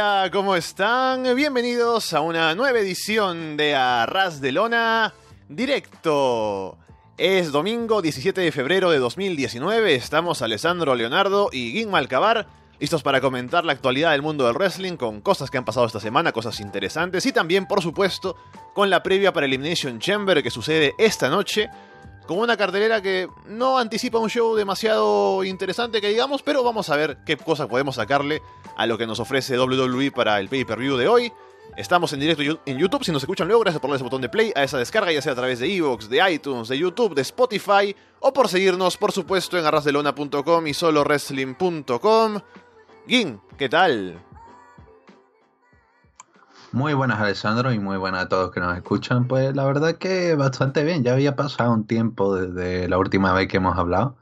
Hola, ¿cómo están? Bienvenidos a una nueva edición de Arras de Lona Directo. Es domingo 17 de febrero de 2019. Estamos Alessandro Leonardo y Guim Malcabar, listos para comentar la actualidad del mundo del wrestling con cosas que han pasado esta semana, cosas interesantes y también, por supuesto, con la previa para Elimination Chamber que sucede esta noche con una cartelera que no anticipa un show demasiado interesante que digamos, pero vamos a ver qué cosas podemos sacarle a lo que nos ofrece WWE para el pay-per-view de hoy. Estamos en directo en YouTube, si nos escuchan luego, gracias por darle ese botón de play a esa descarga, ya sea a través de Evox, de iTunes, de YouTube, de Spotify, o por seguirnos, por supuesto, en arrasdelona.com y solowrestling.com. Gin, ¿qué tal? Muy buenas Alessandro y muy buenas a todos que nos escuchan. Pues la verdad que bastante bien, ya había pasado un tiempo desde la última vez que hemos hablado.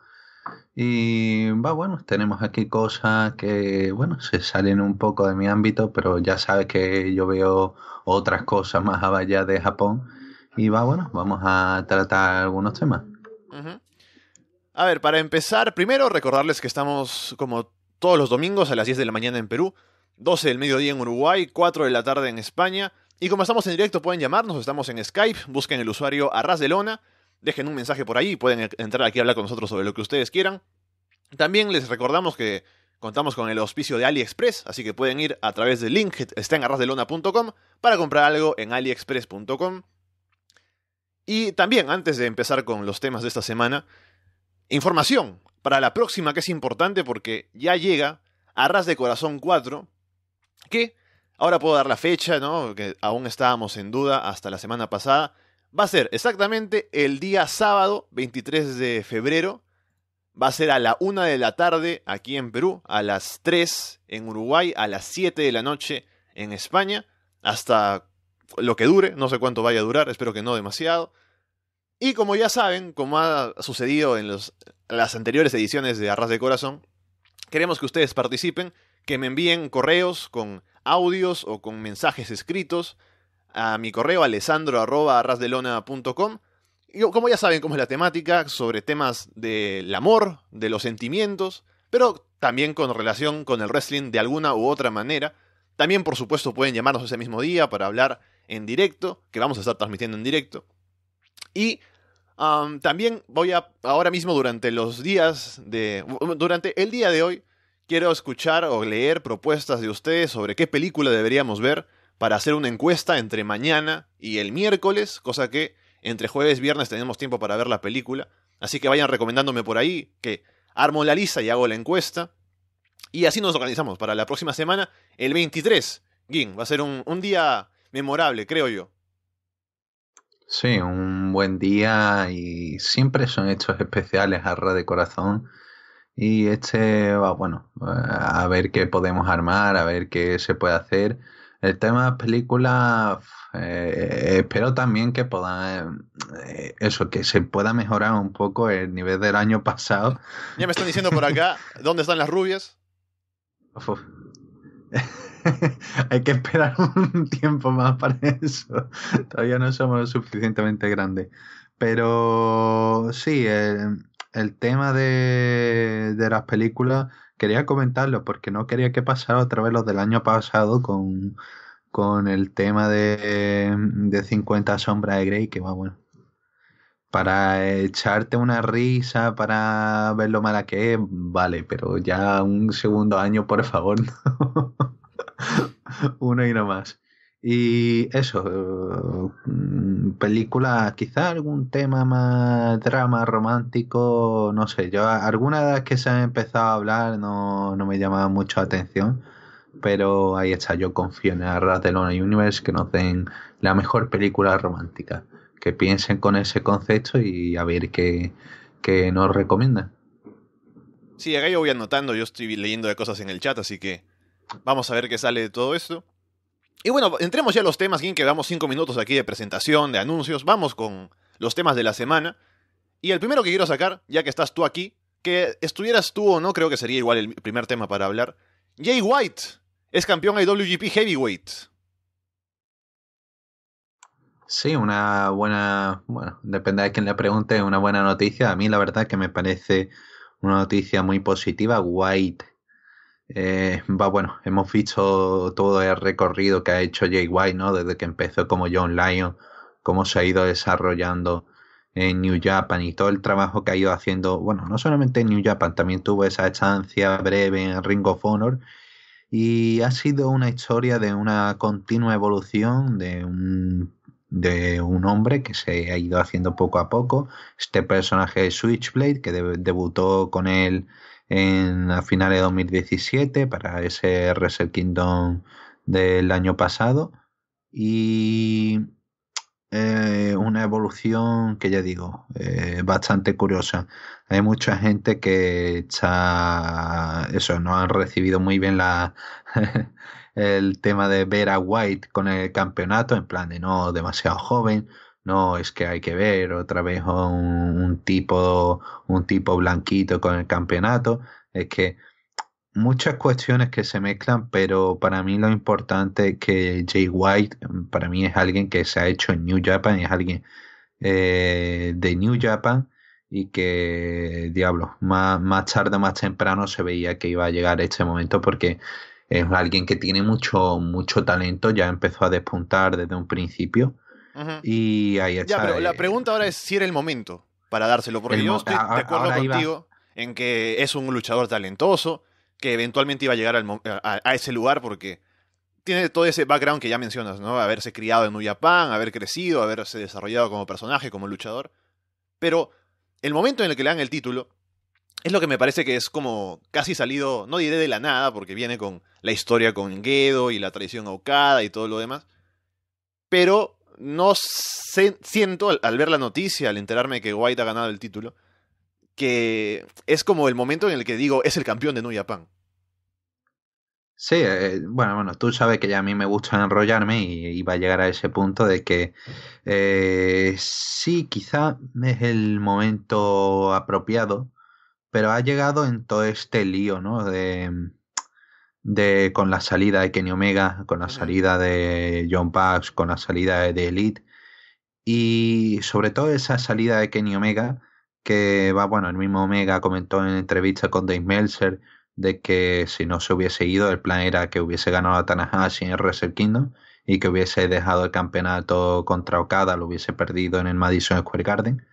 Y va bueno, tenemos aquí cosas que, bueno, se salen un poco de mi ámbito, pero ya sabes que yo veo otras cosas más allá de Japón. Y va bueno, vamos a tratar algunos temas. A ver, para empezar, primero recordarles que estamos como todos los domingos a las 10 de la mañana en Perú 12 del mediodía en Uruguay, 4 de la tarde en España. Y como estamos en directo, pueden llamarnos, estamos en Skype, busquen el usuario Arras de Lona, dejen un mensaje por ahí, pueden e-, entrar aquí a hablar con nosotros sobre lo que ustedes quieran. También les recordamos que contamos con el auspicio de AliExpress, así que pueden ir a través del link que está en arrasdelona.com para comprar algo en aliexpress.com. Y también, antes de empezar con los temas de esta semana, información para la próxima que es importante porque ya llega Arras de Corazón 4, que ahora puedo dar la fecha, ¿no? Que aún estábamos en duda hasta la semana pasada. Va a ser exactamente el día sábado, 23 de febrero. Va a ser a la una de la tarde aquí en Perú, a las 3 en Uruguay, a las 7 de la noche en España, hasta lo que dure, no sé cuánto vaya a durar, espero que no demasiado. Y como ya saben, como ha sucedido en las anteriores ediciones de Arras de Corazón, queremos que ustedes participen que me envíen correos con audios o con mensajes escritos a mi correo y Como ya saben, cómo es la temática, sobre temas del amor, de los sentimientos, pero también con relación con el wrestling de alguna u otra manera. También, por supuesto, pueden llamarnos ese mismo día para hablar en directo, que vamos a estar transmitiendo en directo. Y también voy a, ahora mismo, durante los días de. durante el día de hoy, Quiero escuchar o leer propuestas de ustedes sobre qué película deberíamos ver para hacer una encuesta entre mañana y el miércoles, cosa que entre jueves y viernes tenemos tiempo para ver la película. Así que vayan recomendándome por ahí que armo la lista y hago la encuesta. Y así nos organizamos para la próxima semana, el 23. Ging va a ser un, un día memorable, creo yo. Sí, un buen día y siempre son hechos especiales, a ra de corazón y este, bueno, eh, a ver qué podemos armar, a ver qué se puede hacer. El tema de películas, eh, eh, espero también que eso, que se pueda mejorar un poco el nivel del año pasado. Ya me están diciendo por acá, ¿dónde están las rubias? Hay que esperar un tiempo más para eso. Todavía no somos suficientemente grandes. Pero sí, el, el tema de, de las películas quería comentarlo porque no quería que pasara otra vez los del año pasado con, con el tema de, de 50 sombras de Grey, que va bueno. Para echarte una risa, para ver lo mala que es, vale, pero ya un segundo año, por favor. Uno y no más. Y eso, mm, película, quizá algún tema más drama romántico, no sé, yo algunas de las que se han empezado a hablar no, no me llamaban mucho la atención, pero ahí está, yo confío en Arras de Lona Universe que nos den la mejor película romántica, que piensen con ese concepto y a ver qué, qué nos recomiendan. Sí, acá yo voy anotando, yo estoy leyendo de cosas en el chat, así que vamos a ver qué sale de todo esto. Y bueno, entremos ya a los temas, bien que damos cinco minutos aquí de presentación, de anuncios. Vamos con los temas de la semana. Y el primero que quiero sacar, ya que estás tú aquí, que estuvieras tú o no, creo que sería igual el primer tema para hablar. Jay White es campeón IWGP Heavyweight. Sí, una buena, bueno, depende de quien le pregunte, una buena noticia. A mí la verdad que me parece una noticia muy positiva. White eh, va, bueno, hemos visto todo el recorrido que ha hecho Jay White, ¿no? Desde que empezó como John Lyon, cómo se ha ido desarrollando en New Japan y todo el trabajo que ha ido haciendo, bueno, no solamente en New Japan, también tuvo esa estancia breve en Ring of Honor y ha sido una historia de una continua evolución de un, de un hombre que se ha ido haciendo poco a poco, este personaje de Switchblade que debutó con él en a finales de 2017 para ese Reset Kingdom del año pasado y eh, una evolución que ya digo eh, bastante curiosa hay mucha gente que está eso no han recibido muy bien la el tema de ver a White con el campeonato en plan de no demasiado joven no, es que hay que ver otra vez un, tipo, un tipo blanquito con el campeonato. Es que muchas cuestiones que se mezclan, pero para mí lo importante es que Jay White, para mí es alguien que se ha hecho en New Japan, es alguien eh, de New Japan y que, diablo, más, tarde o más temprano se veía que iba a llegar este momento porque es alguien que tiene mucho, mucho talento, ya empezó a despuntar desde un principio y ahí está. pero la eh, pregunta ahora es si era el momento para dárselo, porque yo estoy de acuerdo contigo en que es un luchador talentoso, que eventualmente iba a llegar a, ese lugar porque tiene todo ese background que ya mencionas, ¿no? Haberse criado en Uyapan, haber crecido, haberse desarrollado como personaje, como luchador. Pero el momento en el que le dan el título es lo que me parece que es como casi salido, no diré de la nada, porque viene con la historia con Gedo y la traición a y todo lo demás. Pero no siento al, ver la noticia, al enterarme que White ha ganado el título, que es como el momento en el que digo, es el campeón de New Japan. Sí, eh, bueno, bueno, tú sabes que ya a mí me gusta enrollarme y, va a llegar a ese punto de que eh, sí, quizá es el momento apropiado, pero ha llegado en todo este lío, ¿no? De, de con la salida de Kenny Omega, con la salida de John Pax, con la salida de Elite y sobre todo esa salida de Kenny Omega que va, bueno, el mismo Omega comentó en entrevista con Dave Meltzer de que si no se hubiese ido, el plan era que hubiese ganado a Tanahashi en el Wrestle Kingdom y que hubiese dejado el campeonato contra Okada, lo hubiese perdido en el Madison Square Garden.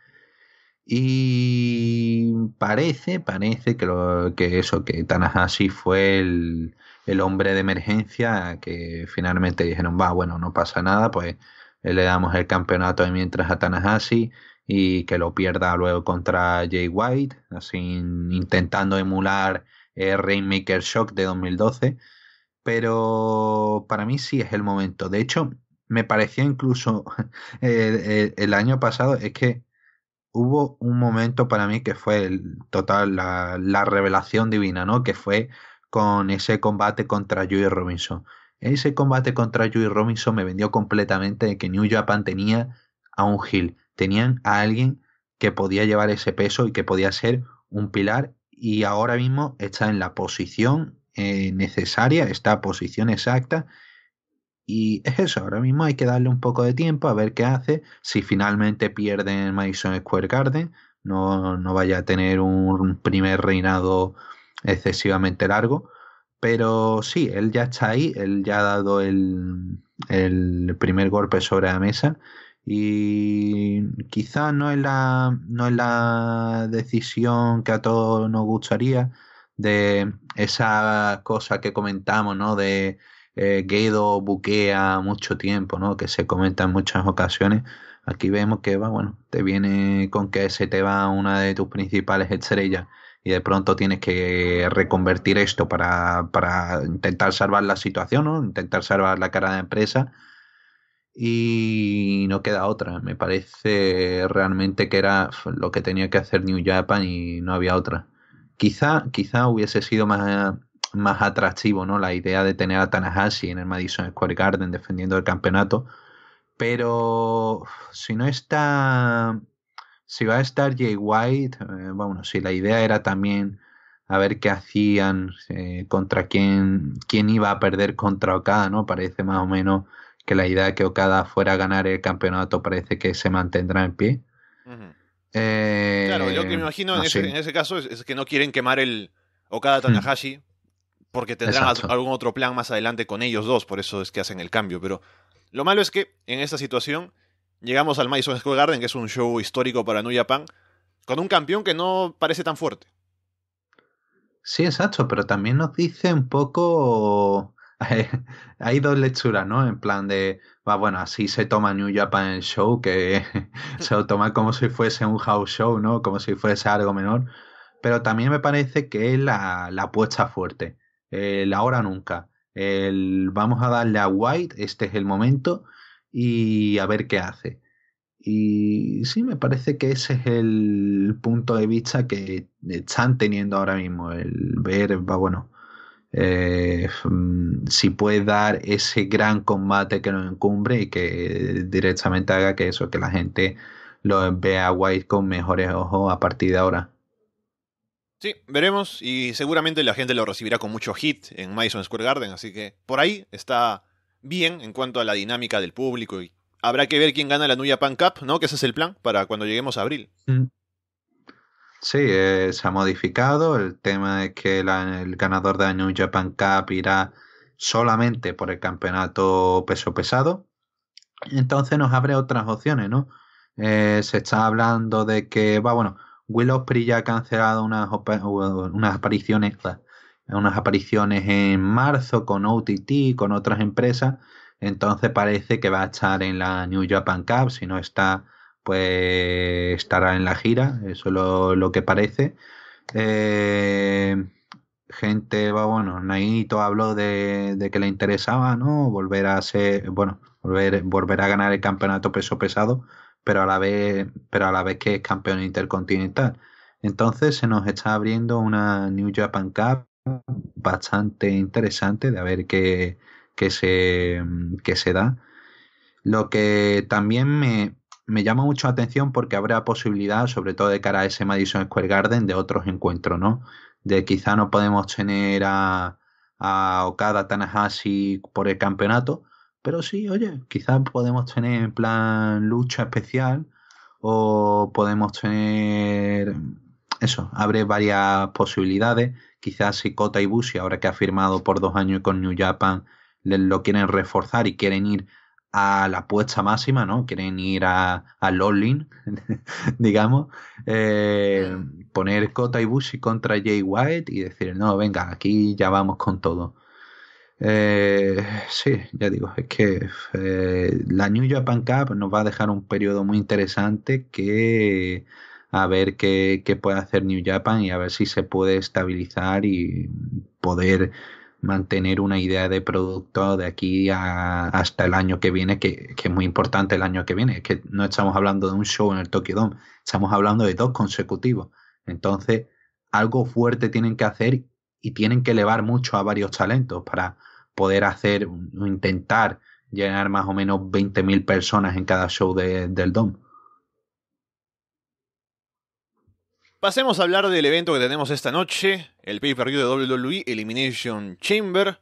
Y parece, parece que, lo, que eso, que Tanahashi fue el, el hombre de emergencia que finalmente dijeron, va, bueno, no pasa nada, pues eh, le damos el campeonato de mientras a Tanahashi y que lo pierda luego contra Jay White, así intentando emular el Rainmaker Shock de 2012. Pero para mí sí es el momento. De hecho, me pareció incluso eh, eh, el, año pasado, es que hubo un momento para mí que fue total, la, la revelación divina, ¿no? Que fue con ese combate contra Joey Robinson. Ese combate contra Joey Robinson me vendió completamente de que New Japan tenía a un Hill, Tenían a alguien que podía llevar ese peso y que podía ser un pilar y ahora mismo está en la posición eh, necesaria, está posición exacta y es eso, ahora mismo hay que darle un poco de tiempo a ver qué hace. Si finalmente pierde en Madison Square Garden, no, no vaya a tener un primer reinado excesivamente largo. Pero sí, él ya está ahí, él ya ha dado el, primer golpe sobre la mesa y quizás no es la no es la decisión que a todos nos gustaría de esa cosa que comentamos no de eh, buquea mucho tiempo no que se comenta en muchas ocasiones aquí vemos que va bueno te viene con que se te va una de tus principales estrellas y de pronto tienes que reconvertir esto para, intentar salvar la situación, ¿no? intentar salvar la cara de la empresa y no queda otra. Me parece realmente que era lo que tenía que hacer New Japan y no había otra. Quizá, quizá hubiese sido más, más atractivo, ¿no? La idea de tener a Tanahashi en el Madison Square Garden defendiendo el campeonato. Pero si no está si va a estar Jay White, eh, bueno, si la idea era también a ver qué hacían, eh, contra quién, quién iba a perder contra Okada, ¿no? Parece más o menos que la idea de que Okada fuera a ganar el campeonato parece que se mantendrá en pie. claro, lo que me eh, imagino en, ese, caso es, que no quieren quemar el Okada mm. Tanahashi, porque tendrán algún otro plan más adelante con ellos dos, por eso es que hacen el cambio. Pero lo malo es que en esta situación llegamos al Madison Square Garden, que es un show histórico para New Japan, con un campeón que no parece tan fuerte. Sí, exacto, pero también nos dice un poco... Eh, hay dos lecturas, ¿no? En plan de, va, bueno, así se toma New Japan el show, que se lo toma como si fuese un house show, ¿no? Como si fuese algo menor. Pero también me parece que es la, la apuesta fuerte, el eh, ahora nunca, el vamos a darle a White, este es el momento, y a ver qué hace. Y sí, me parece que ese es el punto de vista que están teniendo ahora mismo, el ver, bueno, eh, mm, si puede dar ese gran combate que nos encumbre y que directamente haga que eso, que la gente lo vea a White con mejores ojos a partir de ahora. Sí, veremos y seguramente la gente lo recibirá con mucho hit en Madison Square Garden, así que por ahí está bien en cuanto a la dinámica del público y habrá que ver quién gana la Nuya Pan Cup, ¿no? Que ese es el plan para cuando lleguemos a abril. Mm. Sí, eh, se ha modificado el tema es que el ganador de la New Japan Cup irá solamente por el campeonato peso pesado. Entonces nos abre otras opciones, ¿no? Eh, se está hablando de que, va, bueno, Will Osprey ya ha cancelado unas, unas apariciones, unas apariciones en marzo con OTT, con otras empresas. Entonces parece que va a estar en la New Japan Cup, si no está, pues estará en la gira, eso es lo, que parece. Eh, gente, bueno, Naito habló de, de, que le interesaba, ¿no? Volver a ser, bueno, volver, volver a ganar el campeonato peso pesado, pero a la vez, pero a la vez que es campeón intercontinental. Entonces se nos está abriendo una New Japan Cup bastante interesante de ver qué, se, da. Lo que también me, llama mucho la atención porque habrá posibilidad, sobre todo de cara a ese Madison Square Garden, de otros encuentros, ¿no? De quizá no podemos tener a, Okada Tanahashi por el campeonato, pero sí, oye, quizá podemos tener en plan lucha especial o podemos tener eso, abre varias posibilidades Quizás si Kota Ibushi, ahora que ha firmado por dos años con New Japan, lo quieren reforzar y quieren ir a la apuesta máxima, ¿no? Quieren ir a, a digamos, eh, poner Kota Ibushi contra Jay White y decir, no, venga, aquí ya vamos con todo. Eh, sí, ya digo, es que eh, la New Japan Cup nos va a dejar un periodo muy interesante que a ver qué, puede hacer New Japan y a ver si se puede estabilizar y poder mantener una idea de producto de aquí hasta el año que viene, que, es muy importante el año que viene. Es que no estamos hablando de un show en el Tokyo Dome, estamos hablando de dos consecutivos. Entonces, algo fuerte tienen que hacer y tienen que elevar mucho a varios talentos para poder hacer, o intentar llenar más o menos 20.000 personas en cada show del Dome. Pasemos a hablar del evento que tenemos esta noche, el pay-per-view de WWE Elimination Chamber.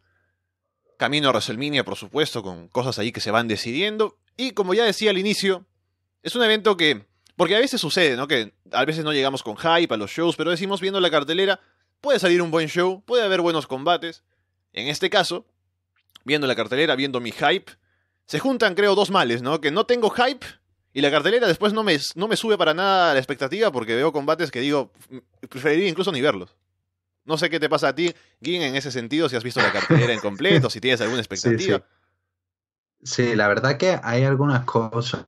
Camino a WrestleMania, por supuesto, con cosas ahí que se van decidiendo. Y como ya decía al inicio, es un evento que... Porque a veces sucede, ¿no? Que a veces no llegamos con hype a los shows, pero decimos viendo la cartelera, puede salir un buen show, puede haber buenos combates. En este caso, viendo la cartelera, viendo mi hype, se juntan creo dos males, ¿no? Que no tengo hype y la cartelera después no me, no me sube para nada la expectativa porque veo combates que digo, mm, preferiría incluso ni verlos. No sé qué te pasa a ti, Gin, en ese sentido, si has visto la cartelera en completo, si tienes alguna expectativa. Sí, la verdad que hay algunas cosas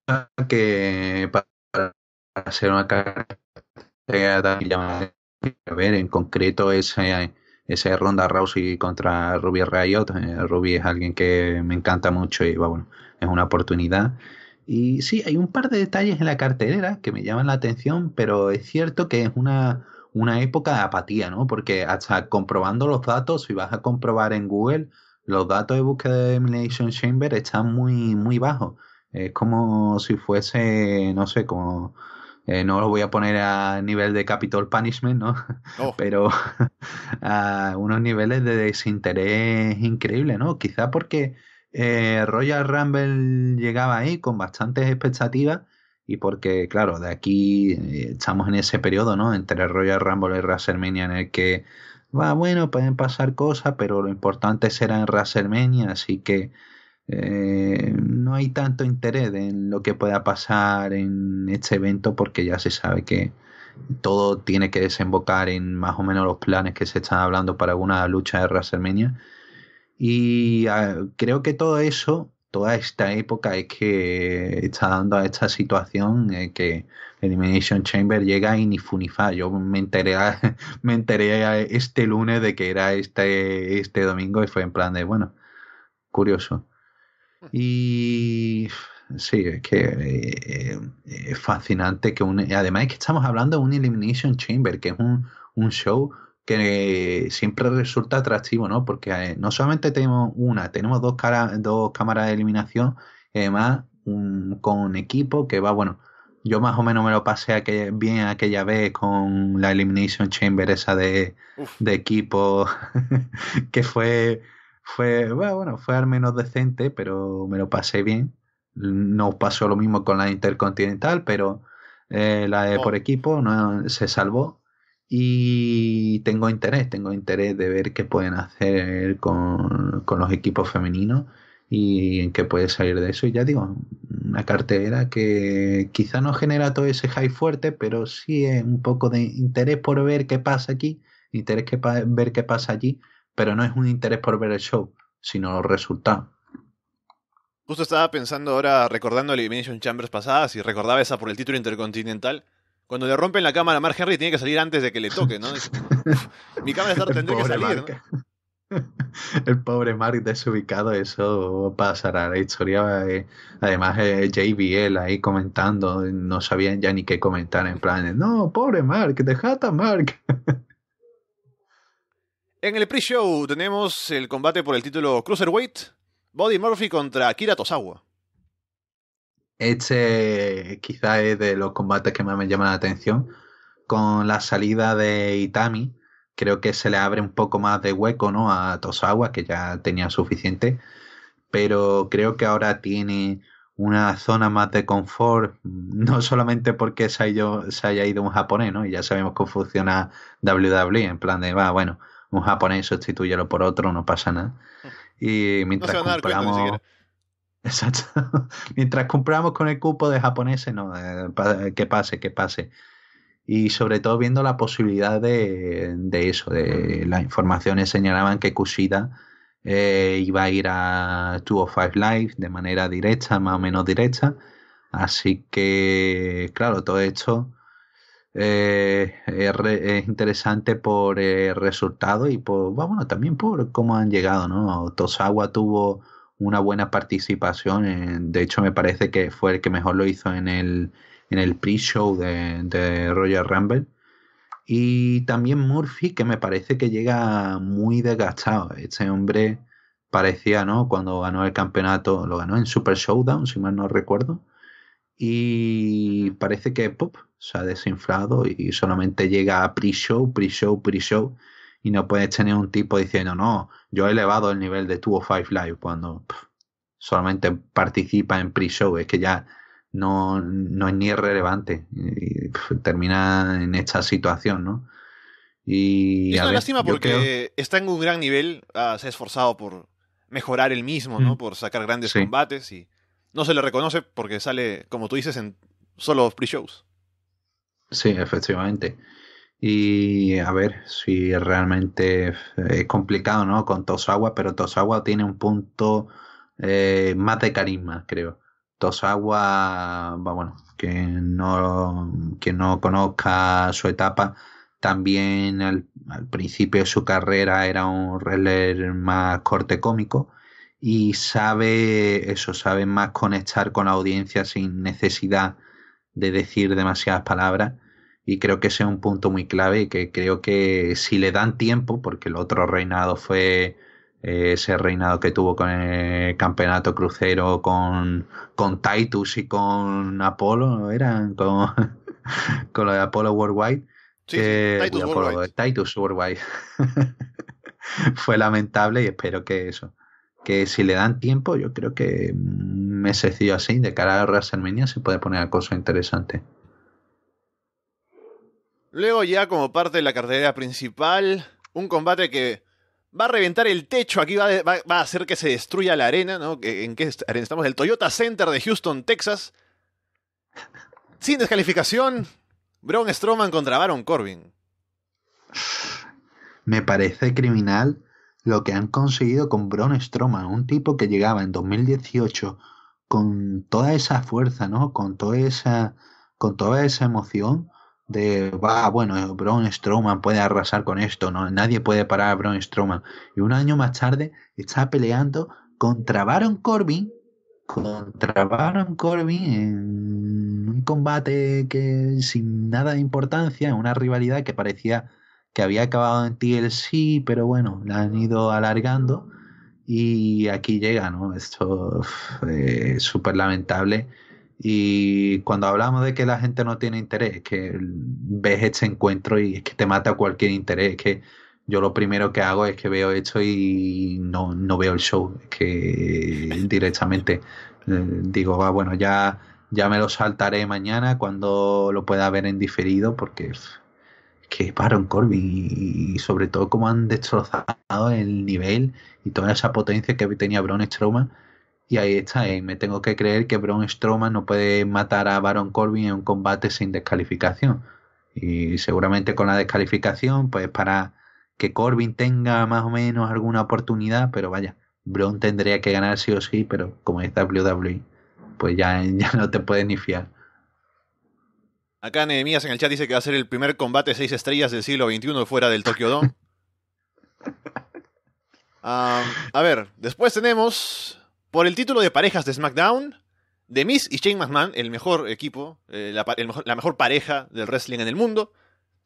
que para hacer una cartelera a ver, en concreto esa ronda Rousey contra Ruby Riot. Eh, Ruby es alguien que me encanta mucho y bueno, es una oportunidad. Y sí, hay un par de detalles en la cartelera que me llaman la atención, pero es cierto que es una, una época de apatía, ¿no? Porque hasta comprobando los datos, si vas a comprobar en Google, los datos de búsqueda de Emulation Chamber están muy, muy bajos. Es como si fuese, no sé, como... Eh, no lo voy a poner a nivel de capital Punishment, ¿no? Oh. Pero a unos niveles de desinterés increíble, ¿no? Quizá porque eh, Royal Rumble llegaba ahí con bastantes expectativas y porque, claro, de aquí eh, estamos en ese periodo, ¿no? Entre Royal Rumble y WrestleMania en el que va, bueno, pueden pasar cosas, pero lo importante será en WrestleMania, así que eh, no hay tanto interés en lo que pueda pasar en este evento porque ya se sabe que todo tiene que desembocar en más o menos los planes que se están hablando para alguna lucha de WrestleMania y ah, creo que todo eso, toda esta época es que está dando a esta situación eh, que Elimination Chamber llega y ni funifa. Yo me enteré, me enteré este lunes de que era este, este domingo y fue en plan de, bueno, curioso. Hmm. Y sí, es que eh, eh, es fascinante que un... Además es que estamos hablando de un Elimination Chamber, que es un, un show que siempre resulta atractivo, ¿no? Porque eh, no solamente tenemos una, tenemos dos, dos cámaras de eliminación y además un, con equipo que va, bueno, yo más o menos me lo pasé bien aquella vez con la Elimination Chamber esa de, equipo, que fue, fue, bueno, fue al menos decente, pero me lo pasé bien. No pasó lo mismo con la Intercontinental, pero eh, la de oh. por equipo no, se salvó y tengo interés, tengo interés de ver qué pueden hacer con, los equipos femeninos y en qué puede salir de eso. Y ya digo, una cartera que quizá no genera todo ese high fuerte, pero sí es un poco de interés por ver qué pasa aquí, interés que ver qué pasa allí, pero no es un interés por ver el show, sino los resultados. Justo estaba pensando ahora, recordando Elimination Chambers pasadas y recordaba esa por el título intercontinental. Cuando le rompen la cámara a Mark Henry tiene que salir antes de que le toque, ¿no? mi cámara está, tendría que salir, El pobre Mark desubicado, eso pasará la historia. Eh, además, eh, JBL ahí comentando, no sabían ya ni qué comentar en planes. no, pobre Mark, a Mark. En el pre-show tenemos el combate por el título Cruiserweight, Body Murphy contra Kira Tosawa. Este quizá es de los combates que más me llaman la atención. Con la salida de Itami, creo que se le abre un poco más de hueco ¿no? a Tosawa, que ya tenía suficiente. Pero creo que ahora tiene una zona más de confort, no solamente porque se haya, ido un japonés, ¿no? Y ya sabemos cómo funciona WWE, en plan de, va, bueno, un japonés sustituyelo por otro, no pasa nada. Y mientras compramos... Mientras compramos con el cupo de japoneses, no, eh, que pase, que pase. Y sobre todo viendo la posibilidad de, de eso, de las informaciones señalaban que Kushida eh, iba a ir a Two of Five Live de manera directa, más o menos directa. Así que, claro, todo esto eh, es, interesante por el resultado y por, bueno, también por cómo han llegado, ¿no? Tosawa tuvo una buena participación. De hecho, me parece que fue el que mejor lo hizo en el, en el pre-show de, Roger Royal Rumble. Y también Murphy, que me parece que llega muy desgastado. Este hombre parecía, ¿no? Cuando ganó el campeonato, lo ganó en Super Showdown, si mal no recuerdo. Y parece que Pop se ha desinflado y solamente llega a pre-show, pre-show, pre-show y no puedes tener un tipo diciendo, no, yo he elevado el nivel de Two of Five Live cuando solamente participa en pre-show, es que ya no, no es ni relevante. Y, termina en esta situación, ¿no? Y, es una lástima porque está en un gran nivel, ah, se ha esforzado por mejorar el mismo, ¿no? Mm. Por sacar grandes combates y no se le reconoce porque sale, como tú dices, en solo pre-shows. Sí, efectivamente. Y a ver si realmente es eh, complicado, ¿no? Con Tosawa, pero Tosawa tiene un punto eh, más de carisma, creo. Tosawa, bueno, quien no, no conozca su etapa, también al, principio de su carrera era un reler más corte cómico y sabe eso, sabe más conectar con la audiencia sin necesidad de decir demasiadas palabras y creo que ese es un punto muy clave y que creo que si le dan tiempo, porque el otro reinado fue eh, ese reinado que tuvo con el eh, campeonato crucero con, con Titus y con Apolo, eran? Con, con lo de Apolo Worldwide. Eh, Titus, Worldwide. fue lamentable y espero que eso. Que si le dan tiempo, yo creo que un mm, mesecillo así, de cara a WrestleMania, se puede poner algo interesante. Luego ya como parte de la cartera principal, un combate que va a reventar el techo, aquí va, a hacer que se destruya la arena, ¿no? ¿En qué arena estamos? El Toyota Center de Houston, Texas. Sin descalificación, Braun Strowman contra Baron Corbin. Me parece criminal lo que han conseguido con Braun Strowman, un tipo que llegaba en 2018 con toda esa fuerza, ¿no? Con toda esa, con toda esa emoción va, bueno, Braun Strowman puede arrasar con esto, no, nadie puede parar a Braun Strowman. Y un año más tarde está peleando contra Baron Corbin, contra Baron Corbin en un combate que sin nada de importancia, una rivalidad que parecía que había acabado en TLC, pero bueno, la han ido alargando y aquí llega, ¿no? Esto es súper lamentable y cuando hablamos de que la gente no tiene interés, que ves este encuentro y es que te mata cualquier interés. que yo lo primero que hago es que veo esto y no, veo el show. que directamente eh, digo, va, ah, bueno, ya, ya me lo saltaré mañana cuando lo pueda ver en diferido, porque es que Baron Corbin y, sobre todo cómo han destrozado el nivel y toda esa potencia que tenía Braun Strowman y ahí está, y me tengo que creer que Braun Strowman no puede matar a Baron Corbin en un combate sin descalificación. Y seguramente con la descalificación, pues para que Corbin tenga más o menos alguna oportunidad, pero vaya, Braun tendría que ganar sí o sí, pero como es WWE, pues ya, ya no te puedes ni fiar. Acá Nehemías en el chat dice que va a ser el primer combate seis estrellas del siglo XXI fuera del Tokyo Dome. Ah, a ver, después tenemos por el título de parejas de SmackDown, The Miss y Shane McMahon, el mejor equipo, eh, la, mejor, pareja del wrestling en el mundo,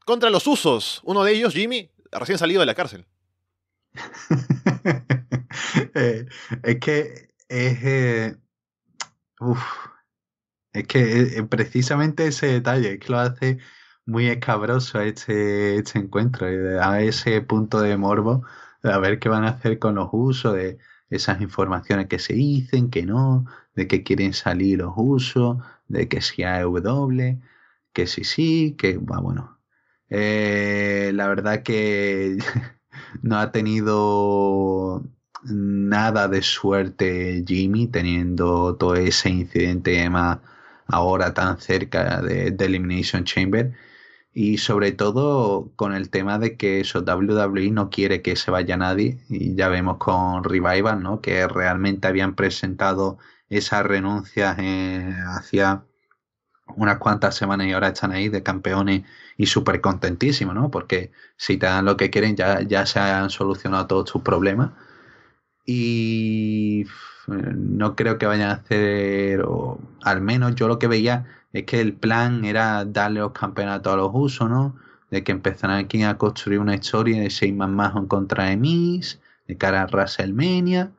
contra los usos. Uno de ellos, Jimmy, recién salido de la cárcel. Eh, es que es. Eh, es que precisamente ese detalle es que lo hace muy escabroso este, este encuentro, a ese punto de morbo, de a ver qué van a hacer con los usos, de esas informaciones que se dicen, que no, de que quieren salir los usos, de que si w que si sí, que va bueno. Eh, la verdad que no ha tenido nada de suerte Jimmy teniendo todo ese incidente más ahora tan cerca de, de Elimination Chamber y sobre todo con el tema de que eso, WWE no quiere que se vaya nadie. Y ya vemos con Revival, ¿no? Que realmente habían presentado esas renuncias eh, hacia unas cuantas semanas y ahora están ahí de campeones y súper contentísimos, ¿no? Porque si te dan lo que quieren, ya, ya se han solucionado todos sus problemas. Y no creo que vayan a hacer, o al menos yo lo que veía es que el plan era darle los campeonatos a los usos, ¿no? De que empezaran aquí a construir una historia de seis más en contra de mí. de cara a WrestleMania.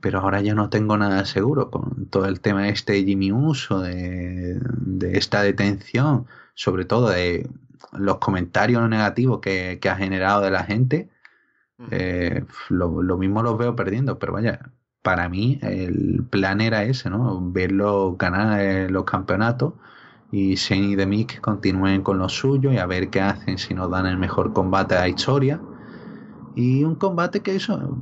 Pero ahora yo no tengo nada seguro con todo el tema este de Jimmy Uso, de, esta detención, sobre todo de los comentarios negativos que, ha generado de la gente. Eh, lo, mismo los veo perdiendo, pero vaya, para mí el plan era ese, ¿no? Verlos ganar eh, los campeonatos y Shane y The que continúen con lo suyo y a ver qué hacen si nos dan el mejor combate a la historia. Y un combate que eso,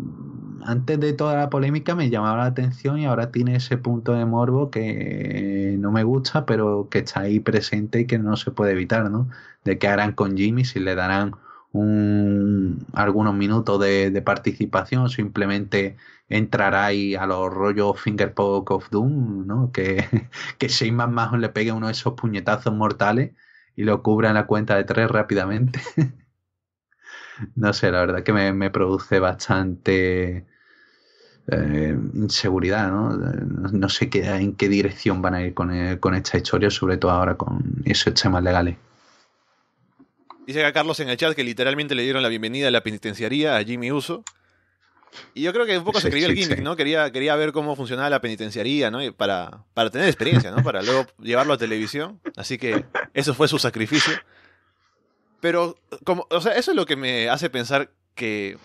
antes de toda la polémica me llamaba la atención y ahora tiene ese punto de morbo que no me gusta, pero que está ahí presente y que no se puede evitar, ¿no? De qué harán con Jimmy, si le darán un, algunos minutos de, participación, simplemente entraráis a los rollos Fingerpoke of Doom, ¿no? que, que Seyman más le pegue uno de esos puñetazos mortales y lo cubra en la cuenta de tres rápidamente. no sé, la verdad que me, produce bastante eh, inseguridad, ¿no? Eh, no sé en qué dirección van a ir con, eh, con esta historia, sobre todo ahora con esos temas legales. Dice acá Carlos en el chat que literalmente le dieron la bienvenida a la penitenciaría a Jimmy Uso. Y yo creo que un poco se escribió el gimmick, ¿no? Quería, quería ver cómo funcionaba la penitenciaría, ¿no? Y para, para tener experiencia, ¿no? Para luego llevarlo a televisión. Así que eso fue su sacrificio. Pero, como, o sea, eso es lo que me hace pensar que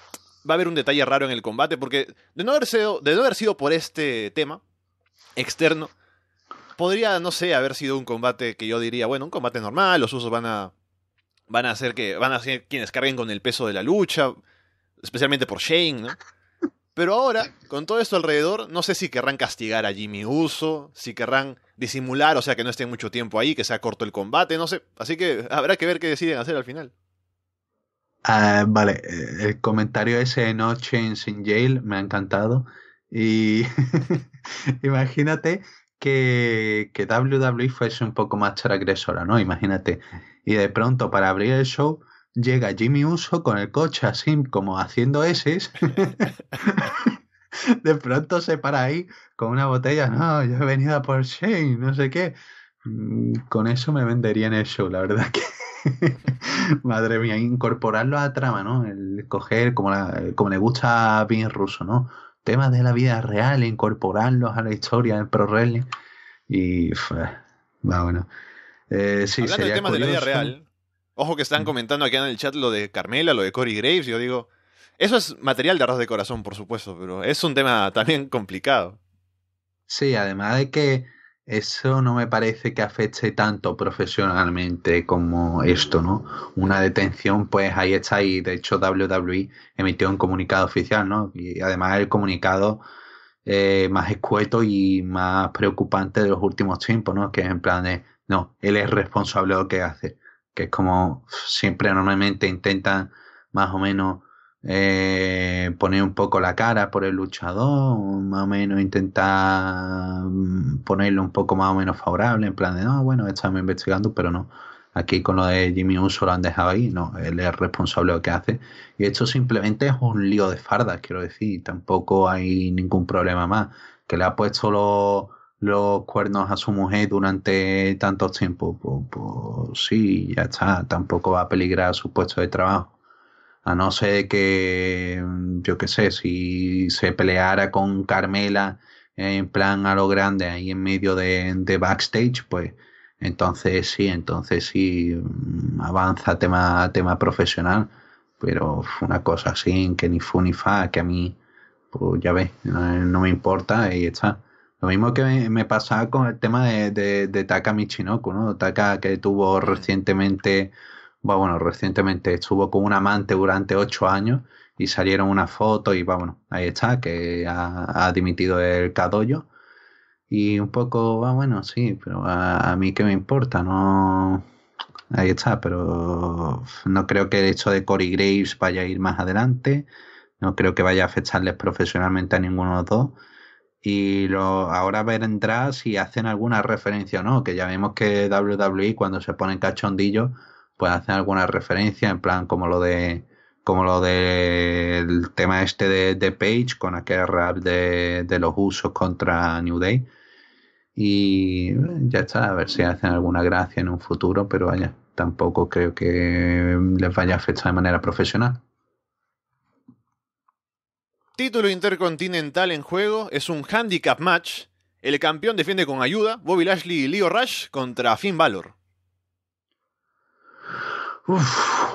va a haber un detalle raro en el combate, porque de no haber sido, de no haber sido por este tema externo, podría, no sé, haber sido un combate que yo diría, bueno, un combate normal, los usos van a van a hacer que van a ser quienes carguen con el peso de la lucha, especialmente por Shane, ¿no? Pero ahora, con todo esto alrededor, no sé si querrán castigar a Jimmy Uso, si querrán disimular, o sea, que no esté mucho tiempo ahí, que sea corto el combate, no sé. Así que habrá que ver qué deciden hacer al final. Ah, vale, eh, el comentario ese de No Chains in Jail me ha encantado. Y imagínate que, que WWE fuese un poco más transgresora, ¿no? Imagínate. Y de pronto, para abrir el show, llega Jimmy Uso con el coche así como haciendo S. de pronto se para ahí con una botella, no, yo he venido a por Shane, no sé qué. Mm, con eso me venderían el show, la verdad que... Madre mía, incorporarlo a la trama, ¿no? El coger, como, como le gusta a Vin Russo, ¿no? temas de la vida real, incorporarlos a la historia del pro wrestling. Y eh, va bueno. Eh, sí, Hablando de temas de la vida real, ojo que están mm. comentando aquí en el chat lo de Carmela, lo de Corey Graves, yo digo, eso es material de arroz de corazón, por supuesto, pero es un tema también complicado. Sí, además de que eso no me parece que afecte tanto profesionalmente como esto, ¿no? Una detención, pues ahí está, y de hecho WWE emitió un comunicado oficial, ¿no? Y además el comunicado eh, más escueto y más preocupante de los últimos tiempos, ¿no? Que es en plan de, no, él es responsable de lo que hace, que es como siempre normalmente intentan más o menos eh, poner un poco la cara por el luchador, más o menos intentar mm, ponerlo un poco más o menos favorable, en plan de, no, bueno, estamos investigando, pero no. Aquí con lo de Jimmy Uso lo han dejado ahí, no, él es responsable de lo que hace. Y esto simplemente es un lío de fardas, quiero decir, tampoco hay ningún problema más. Que le ha puesto los, los cuernos a su mujer durante tantos tiempo pues, pues sí, ya está, tampoco va a peligrar su puesto de trabajo a no ser que, mm, yo qué sé, si se peleara con Carmela en plan a lo grande ahí en medio de, backstage, pues entonces sí, entonces sí mm, avanza tema, tema profesional. Pero una cosa así, que ni fu ni fa, que a mí, pues ya ve... no, me importa y está. Lo mismo que me, pasa pasaba con el tema de, de, de Taka Michinoku, ¿no? Taka que tuvo recientemente bueno, recientemente estuvo con un amante durante ocho años y salieron una foto y bueno, ahí está, que ha, ha dimitido el cadollo. Y un poco, bueno, sí, pero a, mí qué me importa, no. Ahí está, pero no creo que el hecho de Corey Graves vaya a ir más adelante, no creo que vaya a afectarles profesionalmente a ninguno de los dos. Y lo, ahora vendrá si hacen alguna referencia o no, que ya vemos que WWE cuando se ponen cachondillos Puede hacer alguna referencia, en plan como lo de como lo del tema este de, Page con aquel rap de, los usos contra New Day. Y ya está, a ver si hacen alguna gracia en un futuro, pero vaya, tampoco creo que les vaya a afectar de manera profesional. Título intercontinental en juego es un handicap match. El campeón defiende con ayuda Bobby Lashley y Leo Rush contra Finn Balor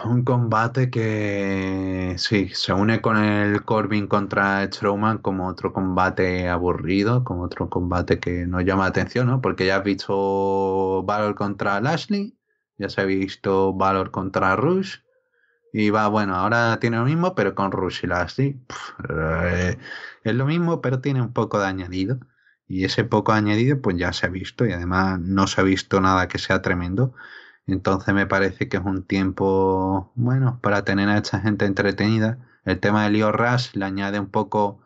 un combate que sí, se une con el Corbin contra Strowman como otro combate aburrido, como otro combate que no llama la atención, ¿no? Porque ya has visto Valor contra Lashley, ya se ha visto Valor contra Rush, y va, bueno, ahora tiene lo mismo, pero con Rush y Lashley. Eh, es lo mismo, pero tiene un poco de añadido. Y ese poco añadido, pues ya se ha visto, y además no se ha visto nada que sea tremendo. Entonces me parece que es un tiempo bueno para tener a esta gente entretenida. El tema de Leo Rush le añade un poco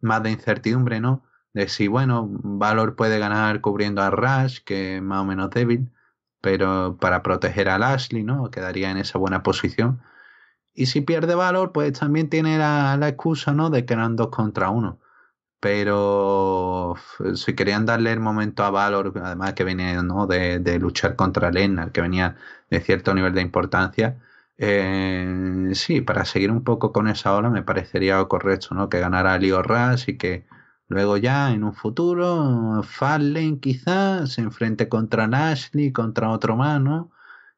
más de incertidumbre, ¿no? De si, bueno, Valor puede ganar cubriendo a Rush, que es más o menos débil, pero para proteger a Lashley, ¿no? Quedaría en esa buena posición. Y si pierde Valor, pues también tiene la excusa, ¿no? De que eran dos contra uno pero si querían darle el momento a Valor, además que venía de, luchar contra Lena, que venía de cierto nivel de importancia, eh, sí, para seguir un poco con esa ola me parecería correcto ¿no? que ganara Leo Ras y que luego ya en un futuro Fallen quizás se enfrente contra Lashley, contra otro más,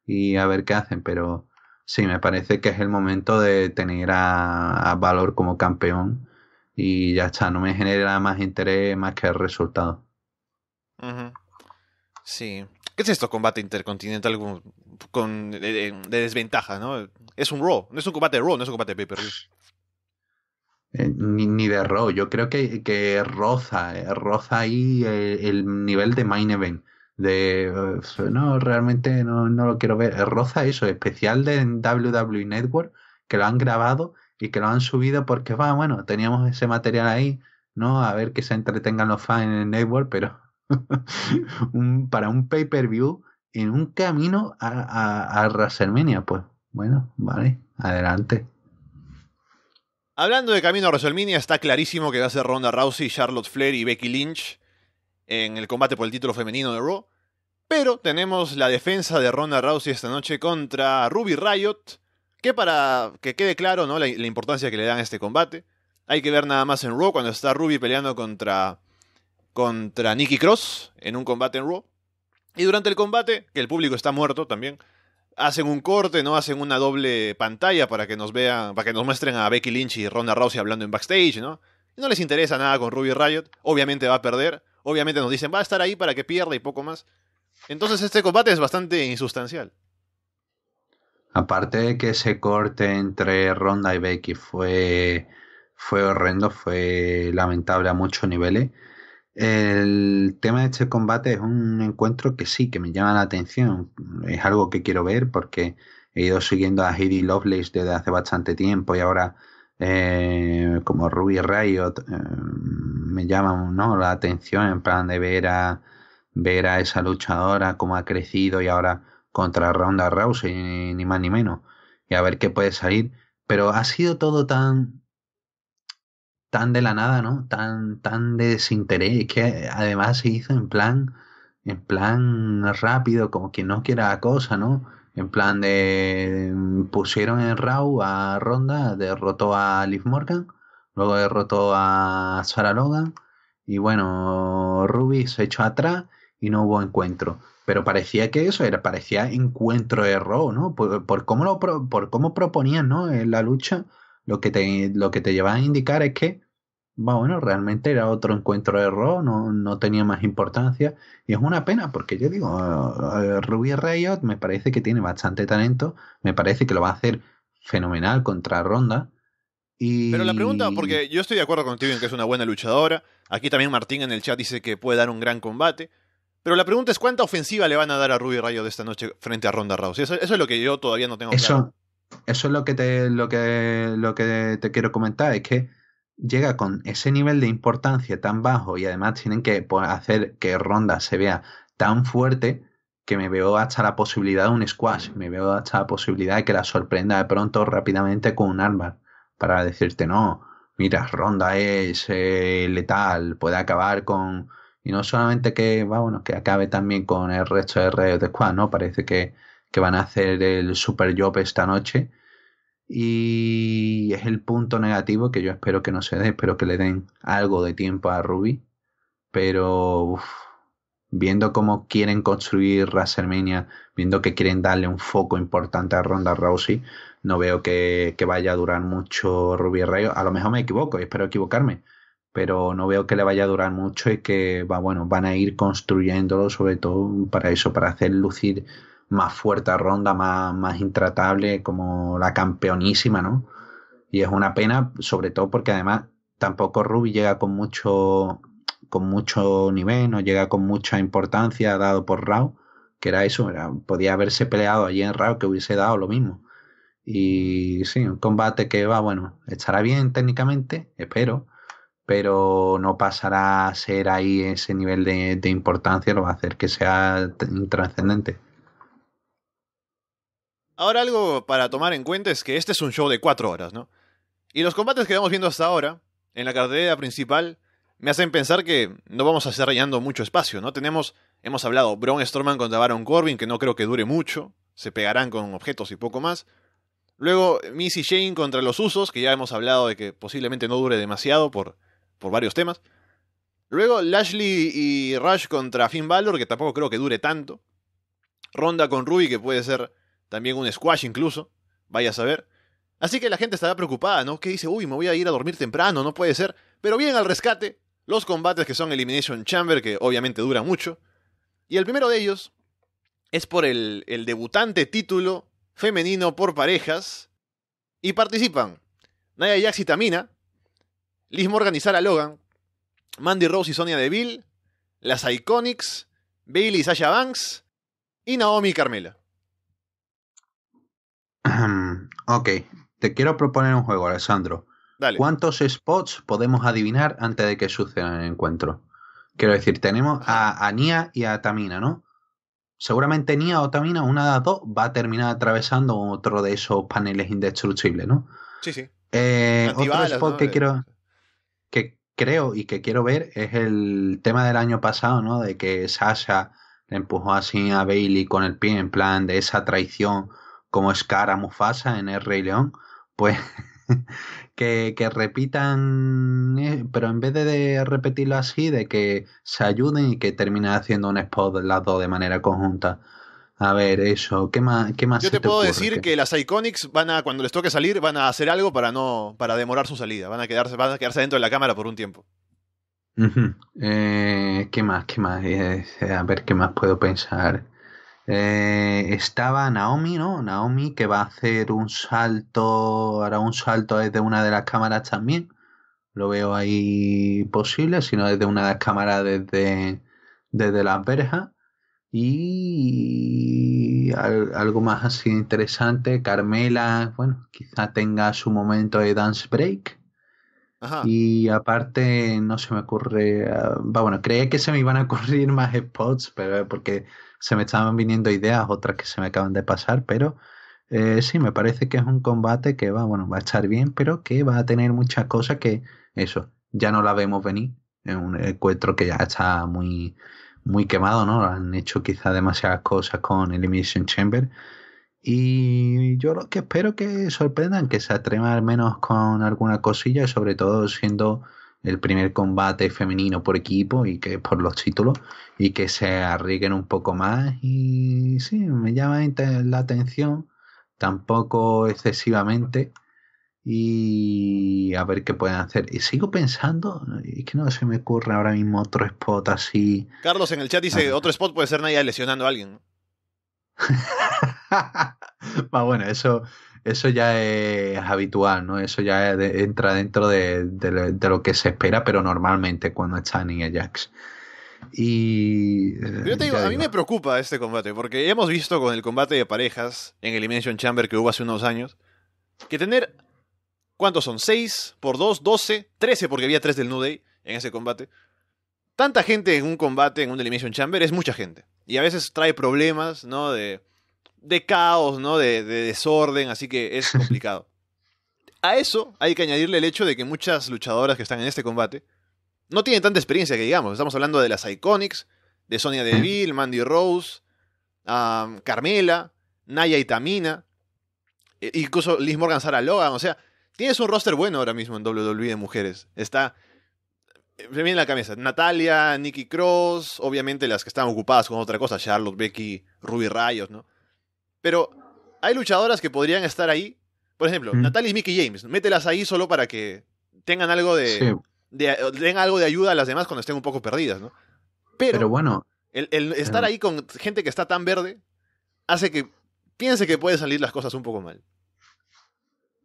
Y a ver qué hacen, pero sí, me parece que es el momento de tener a Valor como campeón y ya está, no me genera más interés más que el resultado. Sí. ¿Qué es esto combate intercontinental con, de, desventaja, no? Es un Raw, no es un combate de Raw, no es un combate de eh, ni, ni, de Raw, yo creo que, que roza, eh, roza ahí eh, el, nivel de main event. De no, realmente no, no lo quiero ver. Roza eso, especial de WWE Network, que lo han grabado y que lo han subido porque, va, bueno, teníamos ese material ahí, ¿no? A ver que se entretengan los fans en el network, pero para un pay-per-view en un camino a, a, WrestleMania, pues bueno, vale, adelante. Hablando de camino a WrestleMania, está clarísimo que va a ser Ronda Rousey, Charlotte Flair y Becky Lynch en el combate por el título femenino de Raw. Pero tenemos la defensa de Ronda Rousey esta noche contra Ruby Riot que para que quede claro, ¿no? La, importancia que le dan a este combate. Hay que ver nada más en Raw cuando está Ruby peleando contra, contra Nikki Cross en un combate en Raw. Y durante el combate, que el público está muerto también, hacen un corte, ¿no? Hacen una doble pantalla para que nos vean, para que nos muestren a Becky Lynch y Ronda Rousey hablando en backstage, ¿no? no les interesa nada con Ruby Riot, obviamente va a perder, obviamente nos dicen va a estar ahí para que pierda y poco más. Entonces este combate es bastante insustancial aparte de que ese corte entre Ronda y Becky fue, fue horrendo, fue lamentable a muchos niveles, el tema de este combate es un encuentro que sí, que me llama la atención. Es algo que quiero ver porque he ido siguiendo a Heidi Lovelace desde hace bastante tiempo y ahora eh, como Ruby Riot eh, me llama ¿no? la atención en plan de ver a, ver a esa luchadora, cómo ha crecido y ahora contra Ronda Rousey, ni más ni menos, y a ver qué puede salir. Pero ha sido todo tan tan de la nada, ¿no? Tan tan de desinterés, que además se hizo en plan en plan rápido, como quien no quiera la cosa, ¿no? En plan de pusieron en Raw a Ronda, derrotó a Liv Morgan, luego derrotó a Sarah Logan y bueno, Ruby se echó atrás y no hubo encuentro. Pero parecía que eso era, parecía encuentro de error. ¿no? Por, cómo lo, por cómo proponían, ¿no? En eh, la lucha, lo que te, lo que te llevaba a indicar es que, bueno, realmente era otro encuentro de error, no, no tenía más importancia. Y es una pena, porque yo digo, ah, ah, Ruby Riot me parece que tiene bastante talento, me parece que lo va a hacer fenomenal contra Ronda. Y... Pero la pregunta, porque yo estoy de acuerdo contigo en que es una buena luchadora. Aquí también Martín en el chat dice que puede dar un gran combate. Pero la pregunta es cuánta ofensiva le van a dar a Ruby Rayo de esta noche frente a Ronda Rousey. Eso, es lo que yo todavía no tengo eso, claro. Eso es lo que te, lo que, lo que te quiero comentar, es que llega con ese nivel de importancia tan bajo y además tienen que pues, hacer que Ronda se vea tan fuerte que me veo hasta la posibilidad de un squash, me veo hasta la posibilidad de que la sorprenda de pronto rápidamente con un árbol para decirte no, mira, Ronda es eh, letal, puede acabar con y no solamente que, bueno, que acabe también con el resto de Reyes de Squad, ¿no? Parece que, van a hacer el Super Job esta noche. Y es el punto negativo que yo espero que no se dé. Espero que le den algo de tiempo a Ruby. Pero viendo cómo quieren construir WrestleMania, viendo que quieren darle un foco importante a Ronda Rousey, no veo que, vaya a durar mucho Ruby Rayo. A lo mejor me equivoco y espero equivocarme pero no veo que le vaya a durar mucho y que va, bueno, van a ir construyéndolo sobre todo para eso, para hacer lucir más fuerte a Ronda, más, más intratable, como la campeonísima, ¿no? Y es una pena, sobre todo porque además tampoco Ruby llega con mucho, con mucho nivel, no llega con mucha importancia dado por Rao, que era eso, era, podía haberse peleado allí en Rao que hubiese dado lo mismo. Y sí, un combate que va, bueno, estará bien técnicamente, espero, pero no pasará a ser ahí ese nivel de, importancia, lo va a hacer que sea trascendente. Ahora algo para tomar en cuenta es que este es un show de cuatro horas, ¿no? Y los combates que vamos viendo hasta ahora, en la cartera principal, me hacen pensar que no vamos a estar rellenando mucho espacio, ¿no? Tenemos, hemos hablado, Braun Strowman contra Baron Corbin, que no creo que dure mucho, se pegarán con objetos y poco más. Luego, Missy Shane contra los Usos, que ya hemos hablado de que posiblemente no dure demasiado por por varios temas. Luego Lashley y Rush contra Finn Balor, que tampoco creo que dure tanto. Ronda con Ruby, que puede ser también un squash incluso, vaya a saber. Así que la gente estará preocupada, ¿no? Que dice, uy, me voy a ir a dormir temprano, no puede ser. Pero vienen al rescate, los combates que son Elimination Chamber, que obviamente dura mucho. Y el primero de ellos es por el, el debutante título femenino por parejas. Y participan Naya Jax y Tamina Liz Morgan y Logan, Mandy Rose y Sonia Deville, las Iconics, Bailey y Sasha Banks, y Naomi y Carmela. ok, te quiero proponer un juego, Alessandro. ¿Cuántos spots podemos adivinar antes de que suceda el encuentro? Quiero decir, tenemos a, Nia y a Tamina, ¿no? Seguramente Nia o Tamina, una de las dos, va a terminar atravesando otro de esos paneles indestructibles, ¿no? Sí, sí. Eh, otro spot que quiero que creo y que quiero ver es el tema del año pasado, ¿no? De que Sasha le empujó así a Bailey con el pie, en plan de esa traición como Scar a Mufasa en El Rey León, pues que, que, repitan, eh, pero en vez de, repetirlo así, de que se ayuden y que terminen haciendo un spot las dos de manera conjunta. A ver, eso, ¿qué más? Qué más Yo te, puedo decir que las Iconics van a, cuando les toque salir, van a hacer algo para no, para demorar su salida, van a quedarse, van a quedarse dentro de la cámara por un tiempo. Eh, ¿Qué más? ¿Qué más? Eh, eh, a ver, ¿qué más puedo pensar? estaba Naomi, ¿no? Naomi que va a hacer un salto, hará un salto desde una de las cámaras también. Lo veo ahí posible, sino desde una de las cámaras desde, desde las verjas. Y algo más así interesante, Carmela, bueno, quizá tenga su momento de dance break. Y aparte, no se me ocurre. Ah, va, bueno, creía que se me iban a ocurrir más spots, pero eh, porque se me estaban viniendo ideas, otras que se me acaban de pasar, pero eh, sí, me parece que es un combate que va, bueno, va a estar bien, pero que va a tener muchas cosas que, eso, ya no la vemos venir. en un encuentro que ya está muy muy quemado, ¿no? Han hecho quizá demasiadas cosas con Elimination Chamber. Y yo lo que espero que sorprendan, que se atrevan al menos con alguna cosilla, sobre todo siendo el primer combate femenino por equipo y que por los títulos y que se arriguen un poco más y sí, me llama la atención tampoco excesivamente y a ver qué pueden hacer. Y sigo pensando, es que no se me ocurre ahora mismo otro spot así. Carlos en el chat dice, ah. otro spot puede ser nadie lesionando a alguien. Ah, bueno, eso, eso ya es habitual, ¿no? Eso ya entra dentro de, lo que se espera, pero normalmente cuando está en Ajax. Y. Eh, yo te digo, a mí me preocupa este combate, porque hemos visto con el combate de parejas en Elimination Chamber que hubo hace unos años, que tener ¿Cuántos son? 6 por 2, 12, 13 porque había 3 del New Day en ese combate. Tanta gente en un combate, en un Elimination Chamber, es mucha gente. Y a veces trae problemas, ¿no? De, de caos, ¿no? De, desorden, así que es complicado. a eso hay que añadirle el hecho de que muchas luchadoras que están en este combate no tienen tanta experiencia que digamos. Estamos hablando de las Iconics, de Sonia Deville, Mandy Rose, Carmela, Naya Itamina, e, incluso Liz Morgan, Sarah Logan. O sea, Tienes un roster bueno ahora mismo en WWE de mujeres. Está. Eh, se viene la cabeza. Natalia, Nikki Cross, obviamente las que están ocupadas con otra cosa, Charlotte, Becky, Ruby Rayos, ¿no? Pero hay luchadoras que podrían estar ahí. Por ejemplo, Natalia y Mickey James. Mételas ahí solo para que tengan algo de, den algo de ayuda a las demás cuando estén un poco perdidas, ¿no? Pero, bueno. El, estar ahí con gente que está tan verde hace que piense que pueden salir las cosas un poco mal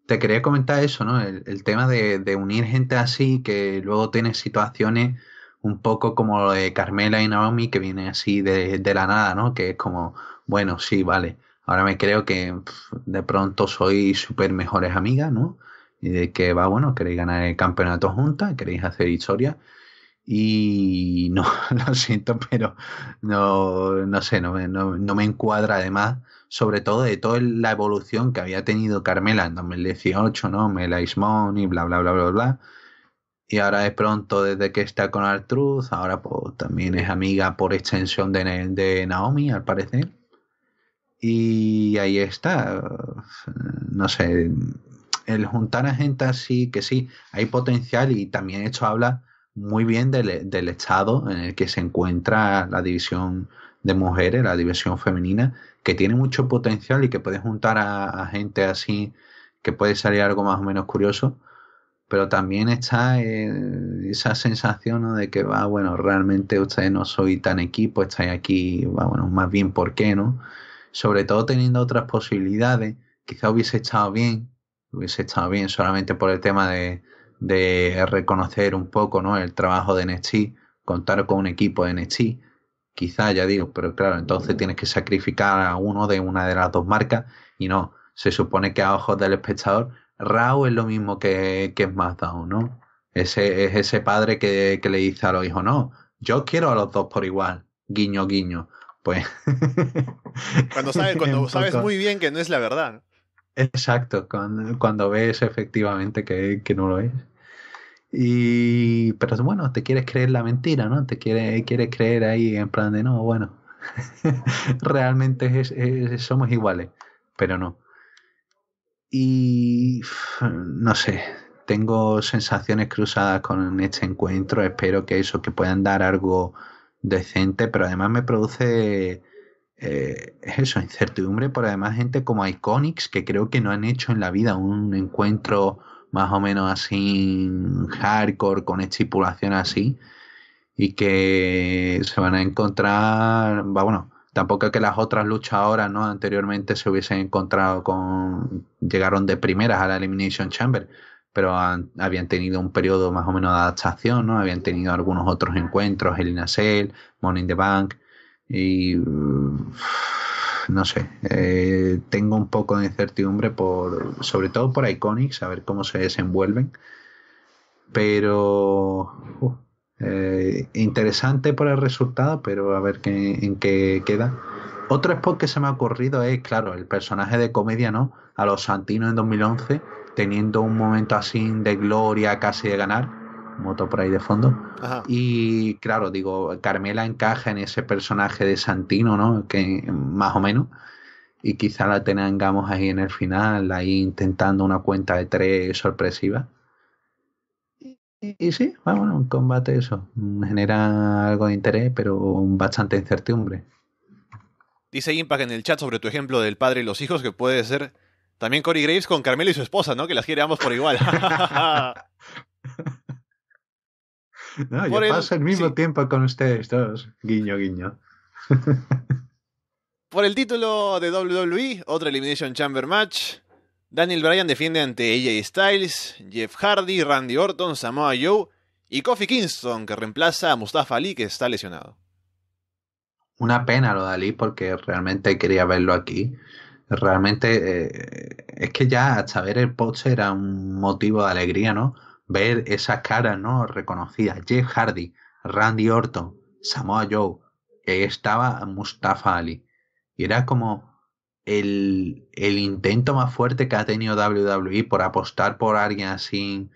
te quería comentar eso, ¿no? El, tema de, unir gente así, que luego tienes situaciones un poco como lo de Carmela y Naomi, que viene así de, la nada, ¿no? Que es como, bueno, sí, vale, ahora me creo que de pronto soy súper mejores amigas, ¿no? Y de que va, bueno, queréis ganar el campeonato juntas, queréis hacer historia. Y no, lo siento, pero no, no sé, no, no me encuadra además sobre todo de toda la evolución que había tenido Carmela en 2018, ¿no? Ismón y bla, bla, bla, bla, bla. Y ahora es pronto, desde que está con Artruz, ahora pues, también es amiga por extensión de, Naomi, al parecer. Y ahí está. No sé, el juntar a gente así, que sí, hay potencial y también esto habla muy bien del, del, estado en el que se encuentra la división de mujeres, la división femenina, que tiene mucho potencial y que puede juntar a, gente así que puede salir algo más o menos curioso, pero también está eh, esa sensación de que va, bueno, realmente ustedes no soy tan equipo, estáis aquí, bueno, más bien por qué, ¿no? Sobre todo teniendo otras posibilidades, quizá hubiese estado bien, hubiese estado bien solamente por el tema de, reconocer un poco, ¿no? El trabajo de NXT, contar con un equipo de NXT, quizá, ya digo, pero claro, entonces tienes que sacrificar a uno de una de las dos marcas y no, se supone que a ojos del espectador, Rao es lo mismo que, que SmackDown, ¿no? Ese, es ese padre que, le dice a los hijos, no, yo quiero a los dos por igual, guiño, guiño. Pues. cuando sabes, cuando sabes muy bien que no es la verdad. Exacto, cuando, cuando ves efectivamente que no lo es. Y, pero bueno, te quieres creer la mentira, ¿no? Te quieres, creer ahí en plan de no, bueno, realmente somos iguales, pero no. Y no sé, tengo sensaciones cruzadas con este encuentro, espero que eso, que puedan dar algo decente, pero además me produce eh, eso, incertidumbre por además gente como Iconics, que creo que no han hecho en la vida un encuentro más o menos así hardcore, con estipulación así, y que se van a encontrar, bueno, tampoco que las otras luchadoras ¿no? anteriormente se hubiesen encontrado con, llegaron de primeras a la Elimination Chamber, pero habían tenido un periodo más o menos de adaptación, ¿no? Habían tenido algunos otros encuentros, el Sell, Money in the Bank, y no sé, eh, tengo un poco de incertidumbre por, sobre todo por Iconics, a ver cómo se desenvuelven. Pero uh, eh, interesante por el resultado, pero a ver qué, en qué queda. Otro spot que se me ha ocurrido es, claro, el personaje de comedia, ¿no? A los Santinos en 2011, teniendo un momento así de gloria, casi de ganar moto por ahí de fondo. Y claro, digo, Carmela encaja en ese personaje de Santino, ¿no? Que más o menos. Y quizá la tengamos ahí en el final, ahí intentando una cuenta de tres sorpresiva. Y, sí, bueno, un combate eso. Genera algo de interés, pero bastante incertidumbre. Dice Impact en el chat sobre tu ejemplo del padre y los hijos, que puede ser también Cory Graves con Carmela y su esposa, ¿no? Que las quiere ambos por igual. No, yo el... paso el mismo tiempo con ustedes todos. Guiño, guiño. Por el título de WWE, otra Elimination Chamber Match. Daniel Bryan defiende ante AJ Styles, Jeff Hardy, Randy Orton, Samoa Joe y Kofi Kingston, que reemplaza a Mustafa Ali, que está lesionado. Una pena lo de Ali, porque realmente quería verlo aquí. Realmente eh, es que ya saber el post era un motivo de alegría, ¿no? ver esa cara no reconocida, Jeff Hardy, Randy Orton, Samoa Joe, que estaba Mustafa Ali. Y era como el, intento más fuerte que ha tenido WWE por apostar por alguien así,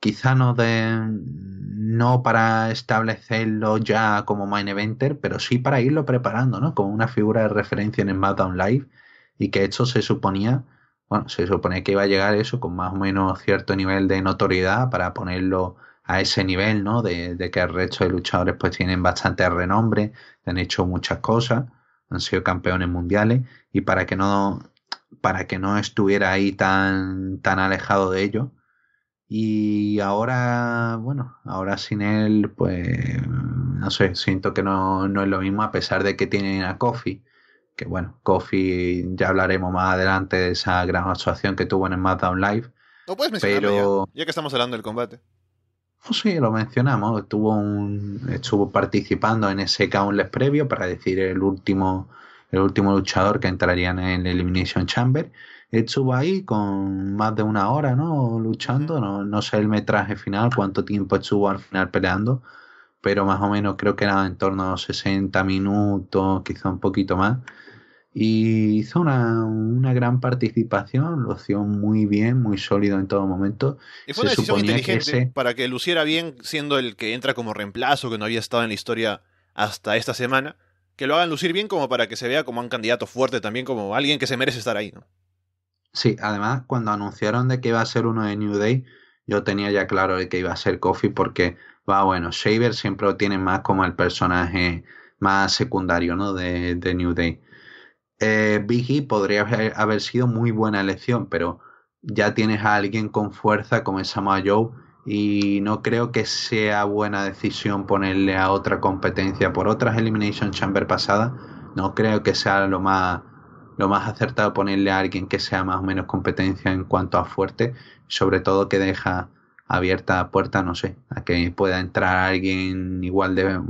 quizá no de no para establecerlo ya como main eventer, pero sí para irlo preparando, ¿no? Como una figura de referencia en el SmackDown Live y que esto se suponía bueno, se supone que iba a llegar eso con más o menos cierto nivel de notoriedad para ponerlo a ese nivel, ¿no? De, que el resto de luchadores pues tienen bastante renombre, han hecho muchas cosas, han sido campeones mundiales y para que no para que no estuviera ahí tan tan alejado de ello. Y ahora, bueno, ahora sin él pues no sé, siento que no, no es lo mismo a pesar de que tienen a Kofi que bueno, Kofi ya hablaremos más adelante de esa gran actuación que tuvo en el Down Live. No puedes pero... ya, que estamos hablando del combate. Oh, sí, lo mencionamos. Estuvo un, estuvo participando en ese Countless previo para decir el último, el último luchador que entraría en el Elimination Chamber. Estuvo ahí con más de una hora, ¿no? Luchando. No, no sé el metraje final, cuánto tiempo estuvo al final peleando, pero más o menos creo que era en torno a 60 minutos, quizá un poquito más y hizo una, una, gran participación, lo hizo muy bien, muy sólido en todo momento. Y fue una decisión inteligente para que luciera bien, siendo el que entra como reemplazo, que no había estado en la historia hasta esta semana, que lo hagan lucir bien como para que se vea como un candidato fuerte también, como alguien que se merece estar ahí, ¿no? Sí, además cuando anunciaron de que iba a ser uno de New Day, yo tenía ya claro de que iba a ser Kofi porque, va bueno, Shaver siempre lo tiene más como el personaje más secundario, ¿no? De, de New Day eh, podría haber sido muy buena elección, pero ya tienes a alguien con fuerza como es Samoa Joe y no creo que sea buena decisión ponerle a otra competencia por otras Elimination Chamber pasadas. No creo que sea lo más lo más acertado ponerle a alguien que sea más o menos competencia en cuanto a fuerte, sobre todo que deja abierta la puerta, no sé, a que pueda entrar alguien igual de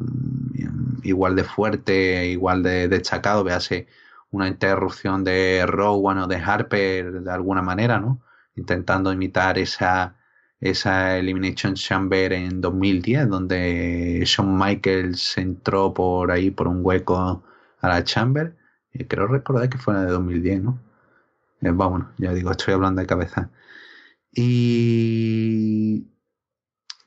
igual de fuerte, igual de destacado, véase una interrupción de Rowan o de Harper de alguna manera, ¿no? Intentando imitar esa, esa Elimination Chamber en 2010, donde Shawn Michaels entró por ahí, por un hueco a la Chamber. Eh, creo recordar que fue la de 2010, ¿no? Eh, vamos ya digo, estoy hablando de cabeza. Y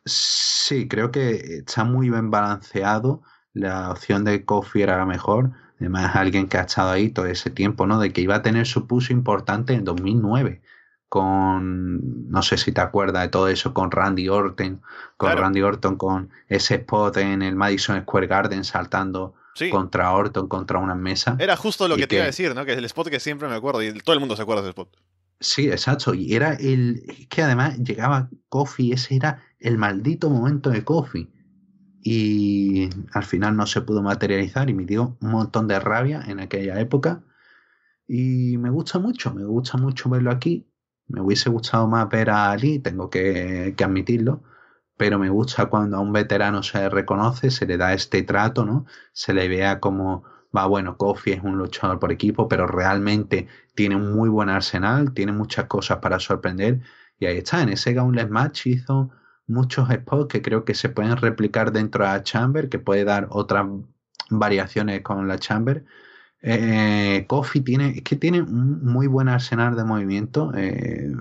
sí, creo que está muy bien balanceado. La opción de coffee era la mejor Además, alguien que ha estado ahí todo ese tiempo, ¿no? De que iba a tener su puso importante en 2009 con, no sé si te acuerdas de todo eso, con Randy Orton, con Randy Orton con ese spot en el Madison Square Garden saltando contra Orton, contra una mesa. Era justo lo que, te iba a decir, ¿no? Que es el spot que siempre me acuerdo y todo el mundo se acuerda de ese spot. Sí, exacto. Y era el. Es que además llegaba Kofi, ese era el maldito momento de Kofi y al final no se pudo materializar y me dio un montón de rabia en aquella época. Y me gusta mucho, me gusta mucho verlo aquí. Me hubiese gustado más ver a Ali, tengo que, que admitirlo, pero me gusta cuando a un veterano se le reconoce, se le da este trato, ¿no? Se le vea como, va, bueno, Kofi es un luchador por equipo, pero realmente tiene un muy buen arsenal, tiene muchas cosas para sorprender. Y ahí está, en ese Gauntlet Match hizo muchos spots que creo que se pueden replicar dentro de la chamber, que puede dar otras variaciones con la chamber. Coffee eh, tiene, es que tiene un muy buen arsenal de movimiento. Eh,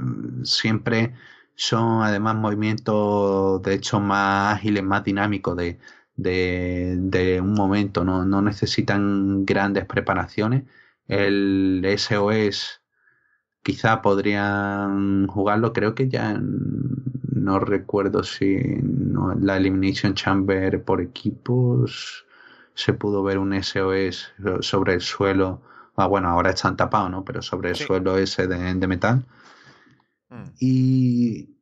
siempre son además movimientos de hecho más ágiles, más dinámicos de, de, un momento. No, no necesitan grandes preparaciones. El SOS quizá podrían jugarlo, creo que ya no recuerdo si la Elimination Chamber por equipos se pudo ver un SOS sobre el suelo. Ah, bueno, ahora están tapados, ¿no? Pero sobre el suelo ese de, metal. Mm. Y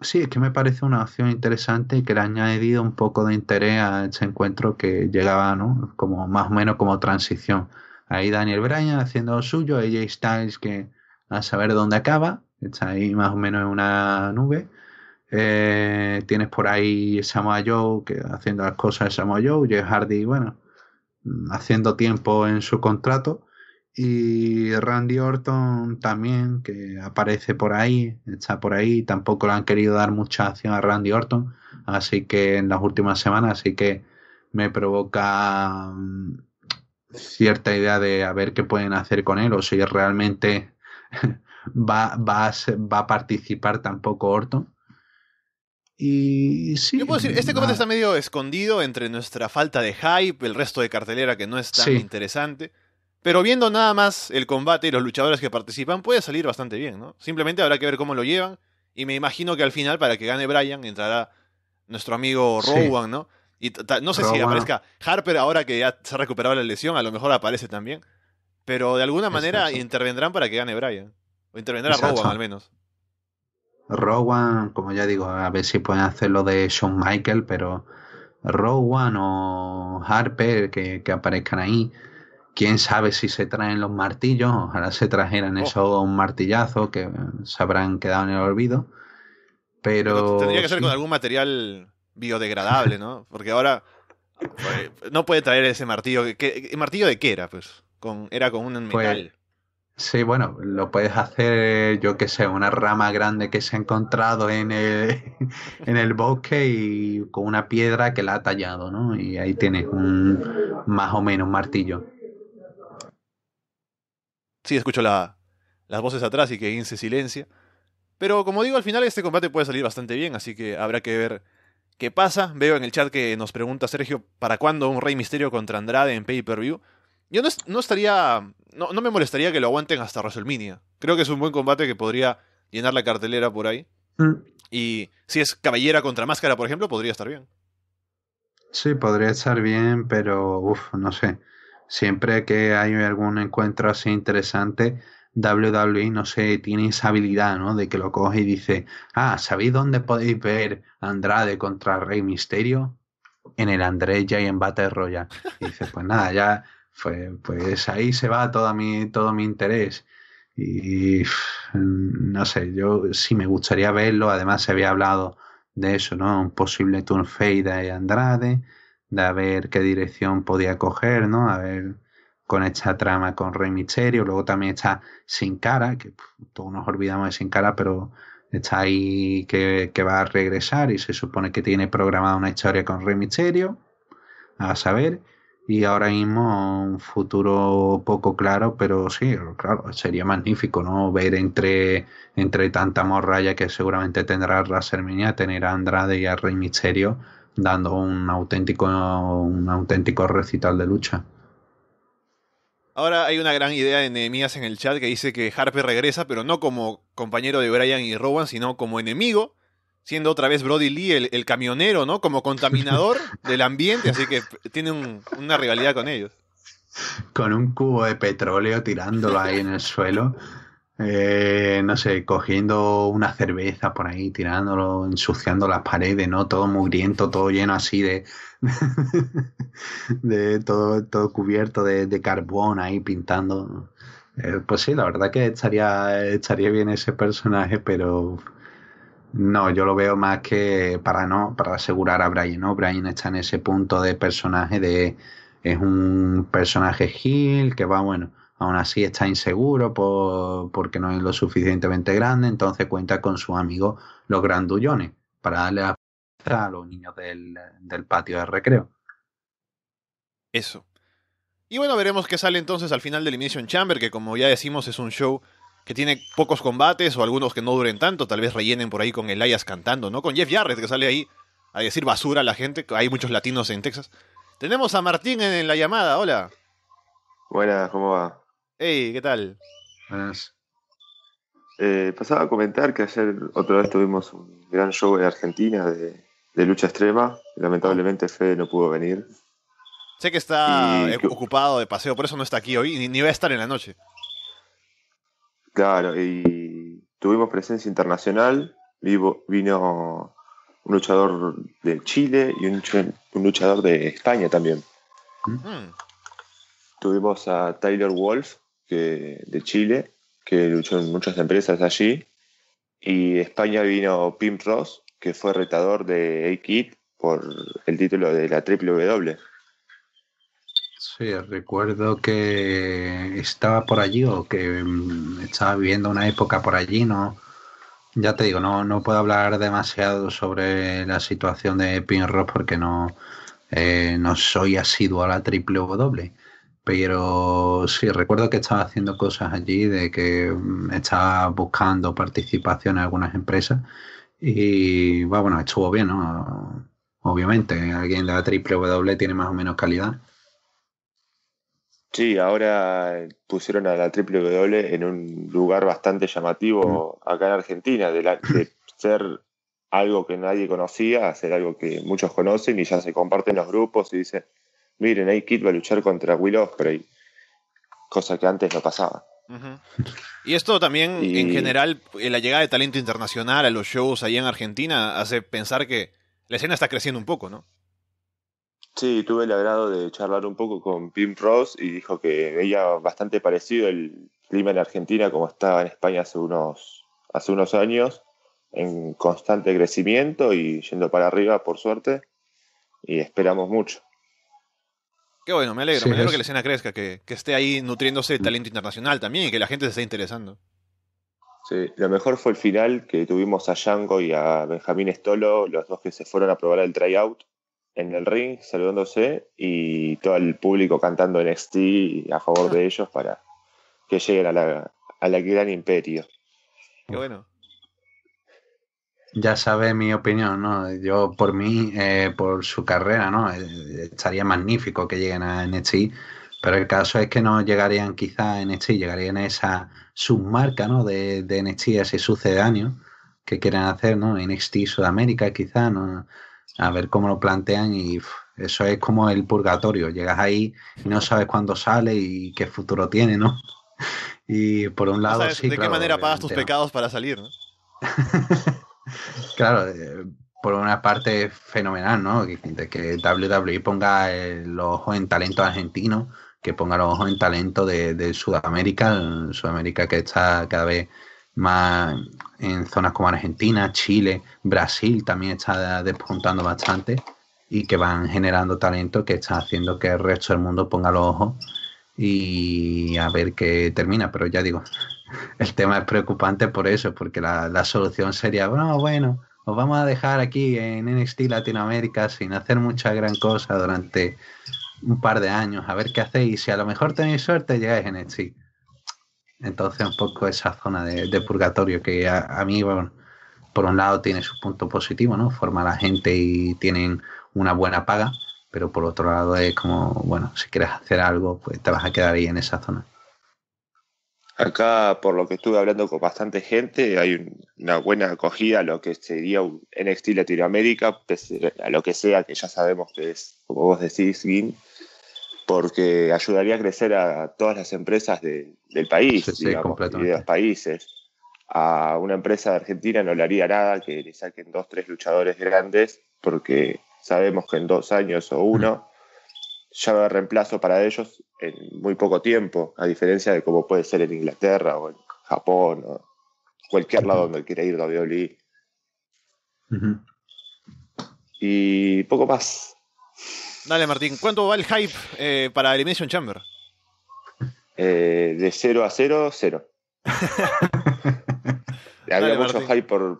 sí, es que me parece una opción interesante y que le ha añadido un poco de interés a este encuentro que llegaba, ¿no? Como más o menos como transición. Ahí Daniel Bryan haciendo lo suyo, AJ Styles que a saber dónde acaba, está ahí más o menos en una nube. Eh, tienes por ahí Samoa Joe que haciendo las cosas de Samoa Joe, Jeff Hardy, bueno, mm, haciendo tiempo en su contrato. Y Randy Orton también, que aparece por ahí, está por ahí, tampoco le han querido dar mucha acción a Randy Orton, así que en las últimas semanas, así que me provoca mm, cierta idea de a ver qué pueden hacer con él o si realmente va, va, a participar tampoco Orton. Y sí. este combate está medio escondido entre nuestra falta de hype, el resto de cartelera que no es tan interesante. Pero viendo nada más el combate y los luchadores que participan, puede salir bastante bien, ¿no? Simplemente habrá que ver cómo lo llevan. Y me imagino que al final, para que gane Bryan, entrará nuestro amigo Rowan, ¿no? Y no sé si aparezca Harper ahora que ya se ha recuperado la lesión, a lo mejor aparece también. Pero de alguna manera intervendrán para que gane Brian. O intervendrá Rowan al menos. Rowan, como ya digo, a ver si pueden hacer lo de Shawn Michael, pero Rowan o Harper que, aparezcan ahí. Quién sabe si se traen los martillos, ojalá se trajeran oh. esos martillazos que se habrán quedado en el olvido. Pero, tendría que ser con algún material biodegradable, ¿no? Porque ahora pues, no puede traer ese martillo. ¿Qué, ¿Martillo de qué era? Pues era con un pues metal. sí, bueno, lo puedes hacer, yo qué sé, una rama grande que se ha encontrado en el, en el bosque y con una piedra que la ha tallado, ¿no? Y ahí tienes un más o menos un martillo. Sí, escucho las voces atrás y que Ince silencio. Pero como digo, al final este combate puede salir bastante bien, así que habrá que ver qué pasa. Veo en el chat que nos pregunta Sergio para cuándo un Rey Misterio contra Andrade en pay-per-view. Yo no, estaría. No, no, me molestaría que lo aguanten hasta WrestleMania. Creo que es un buen combate que podría llenar la cartelera por ahí. Mm. Y si es caballera contra máscara, por ejemplo, podría estar bien. Sí, podría estar bien, pero uff, no sé. Siempre que hay algún encuentro así interesante, WWE, no sé, tiene esa habilidad, ¿no? De que lo coge y dice, ah, ¿sabéis dónde podéis ver Andrade contra Rey Misterio? En el André y en Battle Royale. Y dice, pues nada, ya pues, ahí se va toda mi, todo mi interés. Y no sé, yo sí me gustaría verlo. Además, se había hablado de eso, ¿no? Un posible turn fade de Andrade, de a ver qué dirección podía coger, ¿no? A ver con esta trama con Rey Misterio. Luego también está Sin Cara, que todos nos olvidamos de Sin Cara, pero está ahí que, que, va a regresar y se supone que tiene programada una historia con Rey Misterio. A saber y ahora mismo un futuro poco claro, pero sí, claro, sería magnífico, ¿no? Ver entre, entre tanta morralla que seguramente tendrá Raserminia, tener a Andrade y a Rey Misterio dando un auténtico, un auténtico recital de lucha. Ahora hay una gran idea de enemigas en el chat que dice que Harper regresa, pero no como compañero de Brian y Rowan, sino como enemigo siendo otra vez Brody Lee el, camionero, ¿no? Como contaminador del ambiente, así que tiene una rivalidad con ellos. Con un cubo de petróleo tirándolo ahí en el suelo. Eh, no sé, cogiendo una cerveza por ahí, tirándolo, ensuciando las paredes, ¿no? Todo mugriento, todo lleno así de. de todo, todo cubierto de, carbón ahí pintando. Eh, pues sí, la verdad que estaría, estaría bien ese personaje, pero no, yo lo veo más que para no, para asegurar a Brian, ¿no? Brian está en ese punto de personaje de es un personaje Gil que va, bueno, aún así está inseguro porque no es lo suficientemente grande, entonces cuenta con su amigo los grandullones para darle la a los niños del, del patio de recreo. Eso. Y bueno, veremos qué sale entonces al final de Elimination Chamber, que como ya decimos es un show que tiene pocos combates o algunos que no duren tanto, tal vez rellenen por ahí con Elias cantando, ¿no? Con Jeff Jarrett que sale ahí a decir basura a la gente, hay muchos latinos en Texas. Tenemos a Martín en la llamada, hola. Buenas, ¿cómo va? Hey, ¿qué tal? Buenas. Eh, pasaba a comentar que ayer otra vez tuvimos un gran show en Argentina de, lucha extrema. Lamentablemente Fede no pudo venir. Sé que está eh, ocupado de paseo, por eso no está aquí hoy, ni va a estar en la noche. Claro, y tuvimos presencia internacional, vino un luchador de Chile y un, luchador de España también. Mm. Tuvimos a Tyler Wolf que, de Chile, que luchó en muchas empresas allí. Y de España vino Pim Ross, que fue retador de A-Kid por el título de la WWE. Sí, recuerdo que estaba por allí o que mm, estaba viviendo una época por allí, ¿no? Ya te digo, no, puedo hablar demasiado sobre la situación de Pinrock porque no, eh, no soy asiduo a la triple W. E. Pero sí, recuerdo que estaba haciendo cosas allí, de que mm, estaba buscando participación en algunas empresas y bueno, estuvo bien, ¿no? Obviamente, alguien de la triple W e tiene más o menos calidad Sí, ahora pusieron a la W en un lugar bastante llamativo mm. acá en Argentina, de, ser algo que nadie conocía, hacer algo que muchos conocen y ya se comparten los grupos y dicen, miren, hay Kid va a luchar contra Will Osprey, cosa que antes no pasaba. Y esto también, en general, eh, la llegada de talento internacional a los shows allá en Argentina hace pensar que la escena está creciendo un poco, ¿no? Sí, tuve el agrado de charlar un poco con Pim Ross y dijo que veía bastante parecido el clima en Argentina como estaba en España hace unos, hace unos años, en constante crecimiento y yendo para arriba, por suerte, y esperamos mucho. Qué bueno, me alegro, me alegro que la escena crezca, que, esté ahí nutriéndose el talento internacional también y que la gente se esté interesando. Sí, lo mejor fue el final que tuvimos a Django y a Benjamín Estolo, los dos que se fueron a probar el tryout en el ring saludándose y todo el público cantando NXT a favor de ellos para que lleguen a la, gran imperio. bueno. Ya sabe mi opinión, ¿no? Yo, por mí, eh, por su carrera, ¿no? Eh, estaría magnífico que lleguen a NXT, pero el caso es que no llegarían quizá a NXT, llegarían a esa submarca, ¿no? De, de NXT, ese sucedáneo que quieren hacer, ¿no? NXT Sudamérica, quizá, ¿no? a ver cómo lo plantean y eso es como el purgatorio. Llegas ahí y no sabes cuándo sale y qué futuro tiene, ¿no? Y por un lado... ¿De qué manera pagas tus pecados para salir? claro, eh, por una parte es fenomenal, ¿no? Que, que WWE ponga eh, los ojos en talento argentino, que ponga los ojos en talento de, de Sudamérica, Sudamérica que está cada vez más en zonas como Argentina, Chile, Brasil también está despuntando bastante y que van generando talento que está haciendo que el resto del mundo ponga los ojos y a ver qué termina. Pero ya digo, el tema es preocupante por eso, porque la, solución sería, bueno, bueno, os vamos a dejar aquí en NXT Latinoamérica sin hacer mucha gran cosa durante un par de años, a ver qué hacéis. y Si a lo mejor tenéis suerte, llegáis en NXT. Entonces, un poco esa zona de, purgatorio que a, mí, bueno, por un lado, tiene su punto positivo, ¿no? Forma la gente y tienen una buena paga, pero por otro lado, es como, bueno, si quieres hacer algo, pues te vas a quedar ahí en esa zona. Acá, por lo que estuve hablando con bastante gente, hay una buena acogida a lo que sería un NXT Latinoamérica, a lo que sea, que ya sabemos que es, como vos decís, Gin, porque ayudaría a crecer a todas las empresas del país digamos, y de los países. A una empresa de Argentina no le haría nada que le saquen dos, tres luchadores grandes, porque sabemos que en dos años o uno ya va a haber reemplazo para ellos en muy poco tiempo, a diferencia de cómo puede ser en Inglaterra o en Japón o cualquier lado donde quiera ir WWE. Y poco más. Dale, Martín. ¿Cuánto va el hype eh, para Elimination Chamber? Eh, de 0 a 0, 0. Había mucho hype por,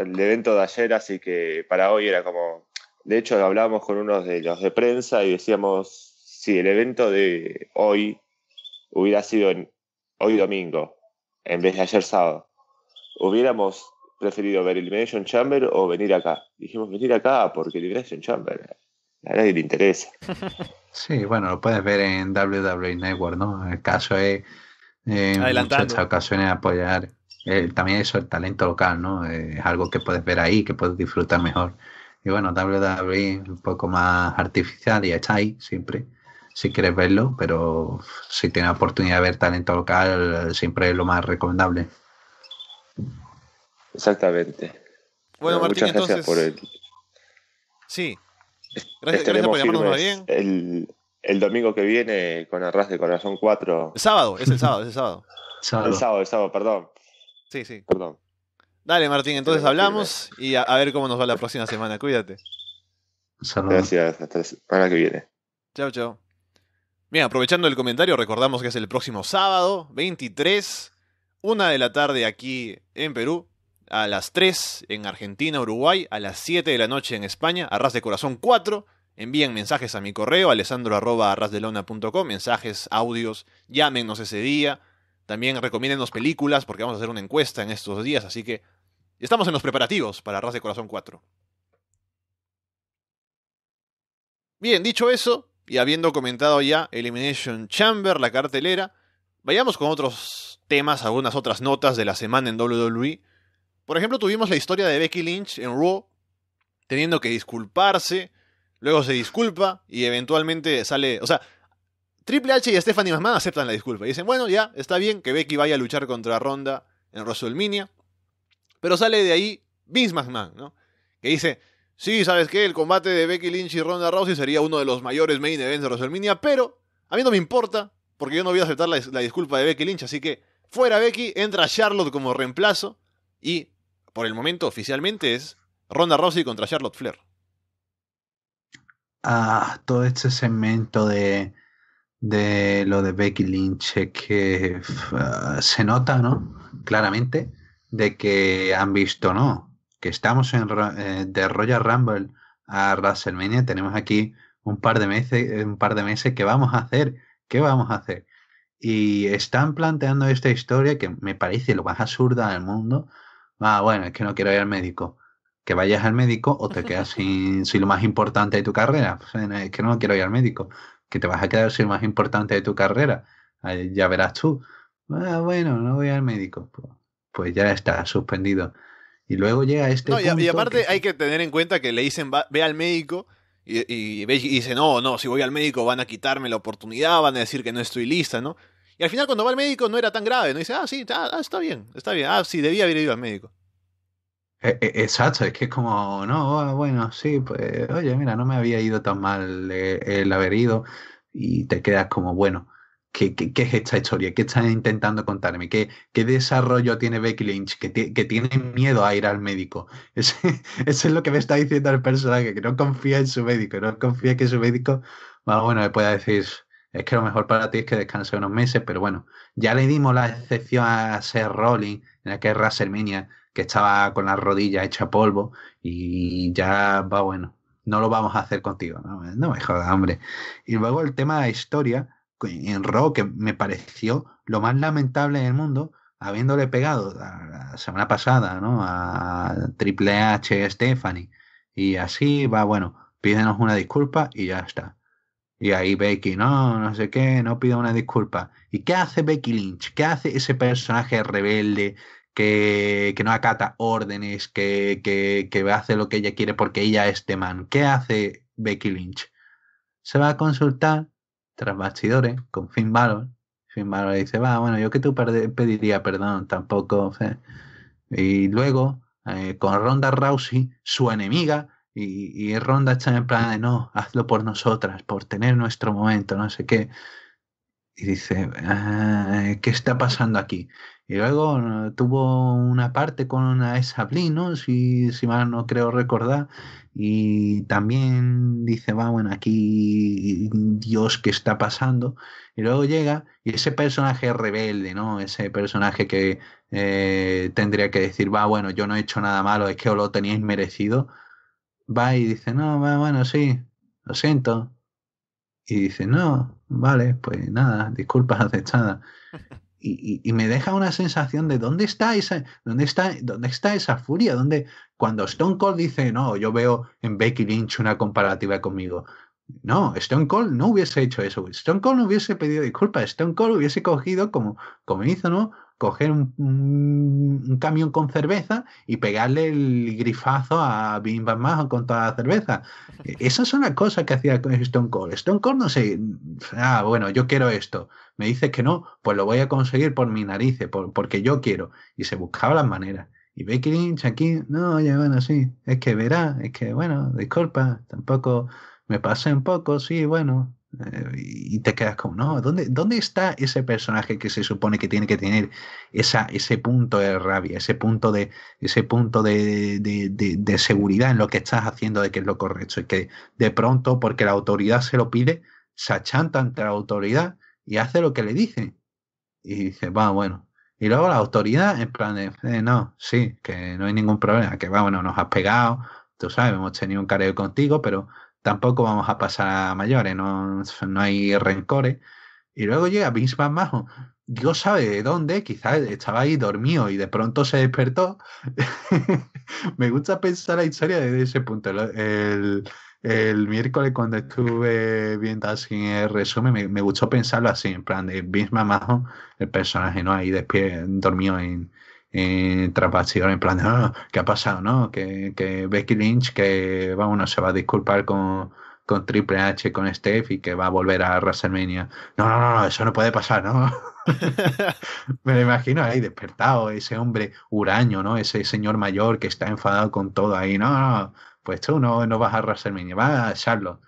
el evento de ayer, así que para hoy era como. De hecho, hablábamos con unos de los de prensa y decíamos: si el evento de hoy hubiera sido hoy domingo, en vez de ayer sábado, hubiéramos preferido ver Elimination Chamber o venir acá. Dijimos venir acá porque Elimination Chamber a nadie le interesa. Sí, bueno, lo puedes ver en WWE Network, ¿no? El caso es eh, en muchas ocasiones apoyar eh, también eso, el talento local, ¿no? Eh, es algo que puedes ver ahí, que puedes disfrutar mejor. Y bueno, WWE un poco más artificial y está ahí siempre, si quieres verlo, pero si tienes oportunidad de ver talento local, siempre es lo más recomendable. Exactamente. Bueno, Martín, muchas gracias entonces... por el... Sí, Gracias, por llamarnos bien. El, domingo que viene con Arras de Corazón 4. El sábado, es el sábado, es el sábado. El sábado, perdón. Sí, sí. Dale, Martín, entonces hablamos y a, ver cómo nos va la próxima semana. Cuídate. Gracias, hasta la semana que viene. Chao, chao. Bien, aprovechando el comentario, recordamos que es el próximo sábado, 23, una de la tarde aquí en Perú, a las 3 en Argentina, Uruguay, a las 7 de la noche en España, Arras de Corazón 4. Envíen mensajes a mi correo alessandro.arrasdelona.com, mensajes, audios, llámenos ese día. También recomiéndenos películas porque vamos a hacer una encuesta en estos días, así que estamos en los preparativos para Arras de Corazón 4. Bien, dicho eso, y habiendo comentado ya Elimination Chamber, la cartelera, vayamos con otros temas, algunas otras notas de la semana en WWE. Por ejemplo, tuvimos la historia de Becky Lynch en Raw, teniendo que disculparse, luego se disculpa y eventualmente sale. O sea, Triple H y Stephanie McMahon aceptan la disculpa y dicen, bueno, ya está bien que Becky vaya a luchar contra Ronda en WrestleMania. Pero sale de ahí Vince McMahon, ¿no? Que dice, sí, ¿sabes qué? El combate de Becky Lynch y Ronda Rousey sería uno de los mayores main events de WrestleMania, pero a mí no me importa, porque yo no voy a aceptar la disculpa de Becky Lynch, así que fuera Becky, entra Charlotte como reemplazo y por el momento oficialmente es Ronda Rousey contra Charlotte Flair. Ah, todo este segmento de, de lo de Becky Lynch que ah, se nota, ¿no? Claramente, de que han visto, ¿no? Que estamos en, eh, de Royal Rumble a WrestleMania, tenemos aquí un par de meses, eh, un par de meses que vamos a hacer, ¿qué vamos a hacer? Y están planteando esta historia que me parece lo más absurda del mundo, ah, bueno, es que no quiero ir al médico. Que vayas al médico o te quedas sin, lo más importante de tu carrera. Es que no quiero ir al médico. Que te vas a quedar sin lo más importante de tu carrera. Ya verás tú. Ah, bueno, no voy al médico. Pues ya está, suspendido. Y luego llega este. y, aparte hay que tener en cuenta que le dicen, ve al médico. y, y, dice, no, no, si voy al médico van a quitarme la oportunidad, van a decir que no estoy lista, ¿no? Y al final cuando va al médico no era tan grave, no dice, ah, sí, ah, ah, está bien, está bien, ah, sí, debía haber ido al médico. Eh, eh, exacto, es que es como, no, ah, bueno, sí, pues, oye, mira, no me había ido tan mal eh, el haber ido y te quedas como, bueno, ¿qué, es esta historia? ¿Qué estás intentando contarme? ¿Qué, desarrollo tiene Becky Lynch que, que, tiene miedo a ir al médico? Eso es lo que me está diciendo el personaje, que no confía en su médico, no confía que su médico, bueno, le pueda decir, es que lo mejor para ti es que descanse unos meses, pero bueno, ya le dimos la excepción a ser Rollins en aquel WrestleMania que estaba con las rodillas hecha polvo y ya va bueno, no lo vamos a hacer contigo, no, me jodas, hombre. Y luego el tema de la historia en Raw que me pareció lo más lamentable del mundo, habiéndole pegado la semana pasada ¿no? a Triple H, Stephanie, y así va, bueno, pídenos una disculpa y ya está. Y ahí Becky, no, no sé qué, no pido una disculpa. ¿Y qué hace Becky Lynch? ¿Qué hace ese personaje rebelde que, que no acata órdenes, que, que, que, hace lo que ella quiere porque ella es este man? ¿Qué hace Becky Lynch? Se va a consultar tras bastidores con Finn Balor. Finn Balor le dice, va, bueno, yo que tú pediría perdón, tampoco. Y luego, eh, con Ronda Rousey, su enemiga, y, Ronda está en plan de no, hazlo por nosotras, por tener nuestro momento, no sé qué. Y dice, ah, ¿qué está pasando aquí? Y luego tuvo una parte con una esa ¿no? Si, si mal no creo recordar. Y también dice, va, bueno, aquí Dios, ¿qué está pasando? Y luego llega, y ese personaje rebelde, ¿no? Ese personaje que eh, tendría que decir, va, bueno, yo no he hecho nada malo, es que os lo teníais merecido va y dice, no, bueno, sí, lo siento. Y dice, no, vale, pues nada, disculpas aceptadas. Y, y, me deja una sensación de dónde está esa, dónde está, dónde está esa furia, donde cuando Stone Cold dice, no, yo veo en Becky Lynch una comparativa conmigo. No, Stone Cold no hubiese hecho eso. Stone Cold no hubiese pedido disculpas. Stone Cold hubiese cogido, como, como hizo, ¿no? coger un, camión con cerveza y pegarle el grifazo a Bim con toda la cerveza. E, Esas son las cosas que hacía Stone Cold. Stone Cold no sé, ah, bueno, yo quiero esto. Me dices que no, pues lo voy a conseguir por mi narices, por, porque yo quiero. Y se buscaba las maneras. Y Becky Lynch aquí, no, oye, bueno, sí, es que verá, es que, bueno, disculpa, tampoco me pasé un poco, sí, bueno, y te quedas como, no, ¿dónde, ¿dónde está ese personaje que se supone que tiene que tener esa, ese punto de rabia, ese punto de, ese punto de, de, de, seguridad en lo que estás haciendo, de que es lo correcto? Y que de pronto, porque la autoridad se lo pide, se achanta ante la autoridad y hace lo que le dice Y dice, va, bueno. Y luego la autoridad, en plan de, eh, no, sí, que no hay ningún problema, que va, bueno, nos has pegado, tú sabes, hemos tenido un careo contigo, pero tampoco vamos a pasar a mayores, no, no hay rencores. Y luego llega Vince Majo. Dios sabe de dónde, quizás estaba ahí dormido y de pronto se despertó. Me gusta pensar la historia desde ese punto. El, miércoles cuando estuve viendo así el resumen, me, gustó pensarlo así, en plan de Vince McMahon, el personaje, ¿no? Ahí despierto, dormido en, eh, en plan ah, ¿qué ha pasado? no que, Becky Lynch, que vamos, se va a disculpar con, con Triple H, con Steph y que va a volver a WrestleMania. No, no, no, eso no puede pasar, ¿no? Me lo imagino ahí despertado, ese hombre huraño, ¿no? Ese señor mayor que está enfadado con todo ahí. No, no, pues tú no, no vas a WrestleMania, vas a Charlotte.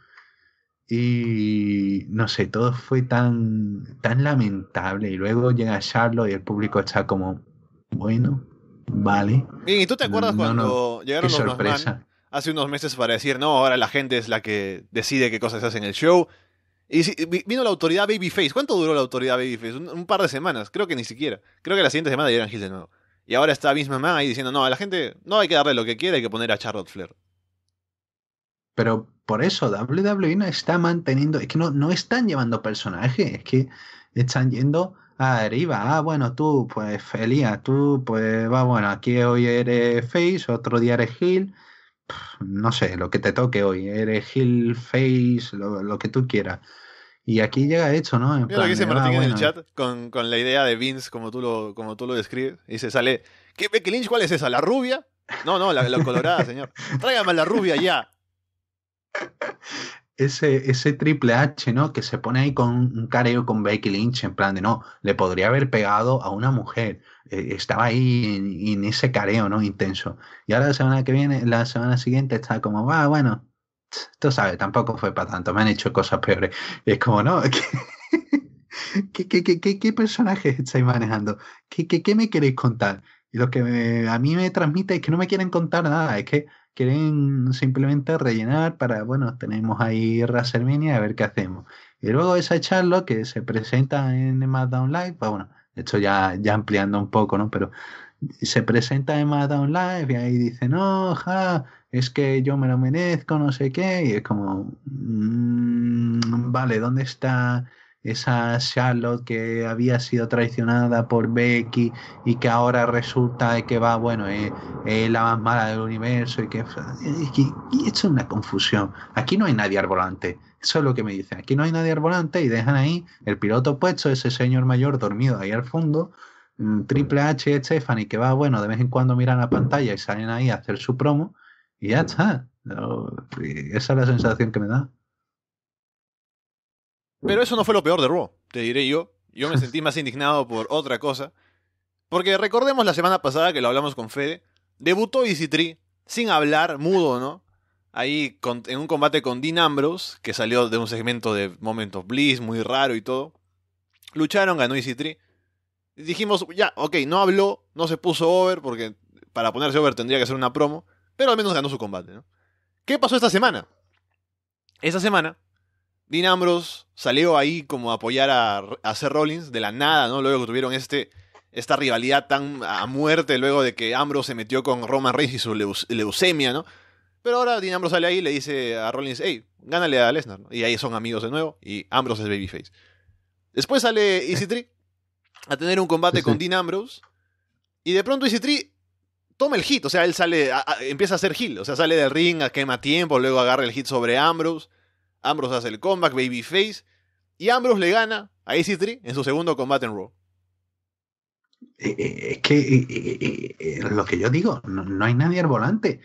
Y no sé, todo fue tan, tan lamentable. Y luego llega Charlotte y el público está como, bueno, vale. Bien, ¿y tú te acuerdas cuando llegaron los sorpresa. hace unos meses para decir, no, ahora la gente es la que decide qué cosas hacen en el show? Y vino la autoridad Babyface. ¿Cuánto duró la autoridad Babyface? Un, par de semanas, creo que ni siquiera. Creo que la siguiente semana eran Gil de nuevo. Y ahora está misma mamá ahí diciendo, no, a la gente no hay que darle lo que quiere, hay que poner a Charlotte Flair. Pero por eso WWE no está manteniendo, es que no, no están llevando personajes, es que están yendo Ah, deriva. Ah, bueno, tú, pues, Elías, tú, pues, va, bueno, aquí hoy eres Face, otro día eres hill. No sé, lo que te toque hoy. Eres hill, Face, lo, que tú quieras. Y aquí llega hecho, ¿no? Mira lo que dice ah, Martín en el chat con, con, la idea de Vince, como tú lo, como tú lo describes. Y se sale, ¿qué Becky Lynch cuál es esa? ¿La rubia? No, no, la, colorada, señor. Tráigame la rubia ya. ese, ese Triple H, ¿no? Que se pone ahí con un careo con Becky Lynch, en plan de no, le podría haber pegado a una mujer. Eh, estaba ahí en, ese careo, ¿no? Intenso. Y ahora la semana que viene, la semana siguiente está como, va ah, bueno, tú sabes, tampoco fue para tanto, me han hecho cosas peores. es como, no, ¿qué, qué, qué, qué, personajes estáis manejando? ¿Qué, qué, me queréis contar? Y lo que a mí me transmite es que no me quieren contar nada, es que quieren simplemente rellenar para, bueno, tenemos ahí Mini, a ver qué hacemos. Y luego esa charla que se presenta en Down Live, pues bueno, esto ya, ya ampliando un poco, ¿no? Pero se presenta en Down Live y ahí dice, no, ja, es que yo me lo merezco, no sé qué, y es como, mm, vale, ¿dónde está esa Charlotte que había sido traicionada por Becky y que ahora resulta que va, bueno, es, eh, eh, la más mala del universo y que, y, y esto es una confusión. Aquí no hay nadie al volante, eso es lo que me dicen. Aquí no hay nadie al volante y dejan ahí el piloto puesto, ese señor mayor dormido ahí al fondo, mm, Triple H, Stephanie, que va, bueno, de vez en cuando miran la pantalla y salen ahí a hacer su promo y ya está. Esa es la sensación que me da. Pero eso no fue lo peor de Raw, te diré yo. Yo me sentí más indignado por otra cosa. Porque recordemos la semana pasada que lo hablamos con Fede. Debutó Easy sin hablar, mudo, ¿no? Ahí en un combate con Dean Ambrose, que salió de un segmento de Momentos Bliss, muy raro y todo. Lucharon, ganó Easy Dijimos, ya, ok, no habló, no se puso over, porque para ponerse over tendría que hacer una promo. Pero al menos ganó su combate, ¿no? ¿Qué pasó esta semana? Esta semana Dean Ambrose salió ahí como a apoyar a, ser Seth Rollins de la nada, ¿no? Luego que tuvieron este, esta rivalidad tan a muerte, luego de que Ambrose se metió con Roman Reigns y su leucemia, ¿no? Pero ahora Dean Ambrose sale ahí y le dice a Rollins, hey, gánale a Lesnar. Y ahí son amigos de nuevo y Ambrose es babyface. Después sale Easy eh. e Tree a tener un combate con Dean Ambrose y de pronto Easy Tree toma el hit, o sea, él sale, empieza a hacer heel, o sea, sale del ring, a quema tiempo, luego agarra el hit sobre Ambrose Ambrose hace el comeback, Babyface. Y Ambrose le gana a EC3 en su segundo combate en Raw. Eh, eh, es que eh, lo que yo digo, no, hay nadie al volante.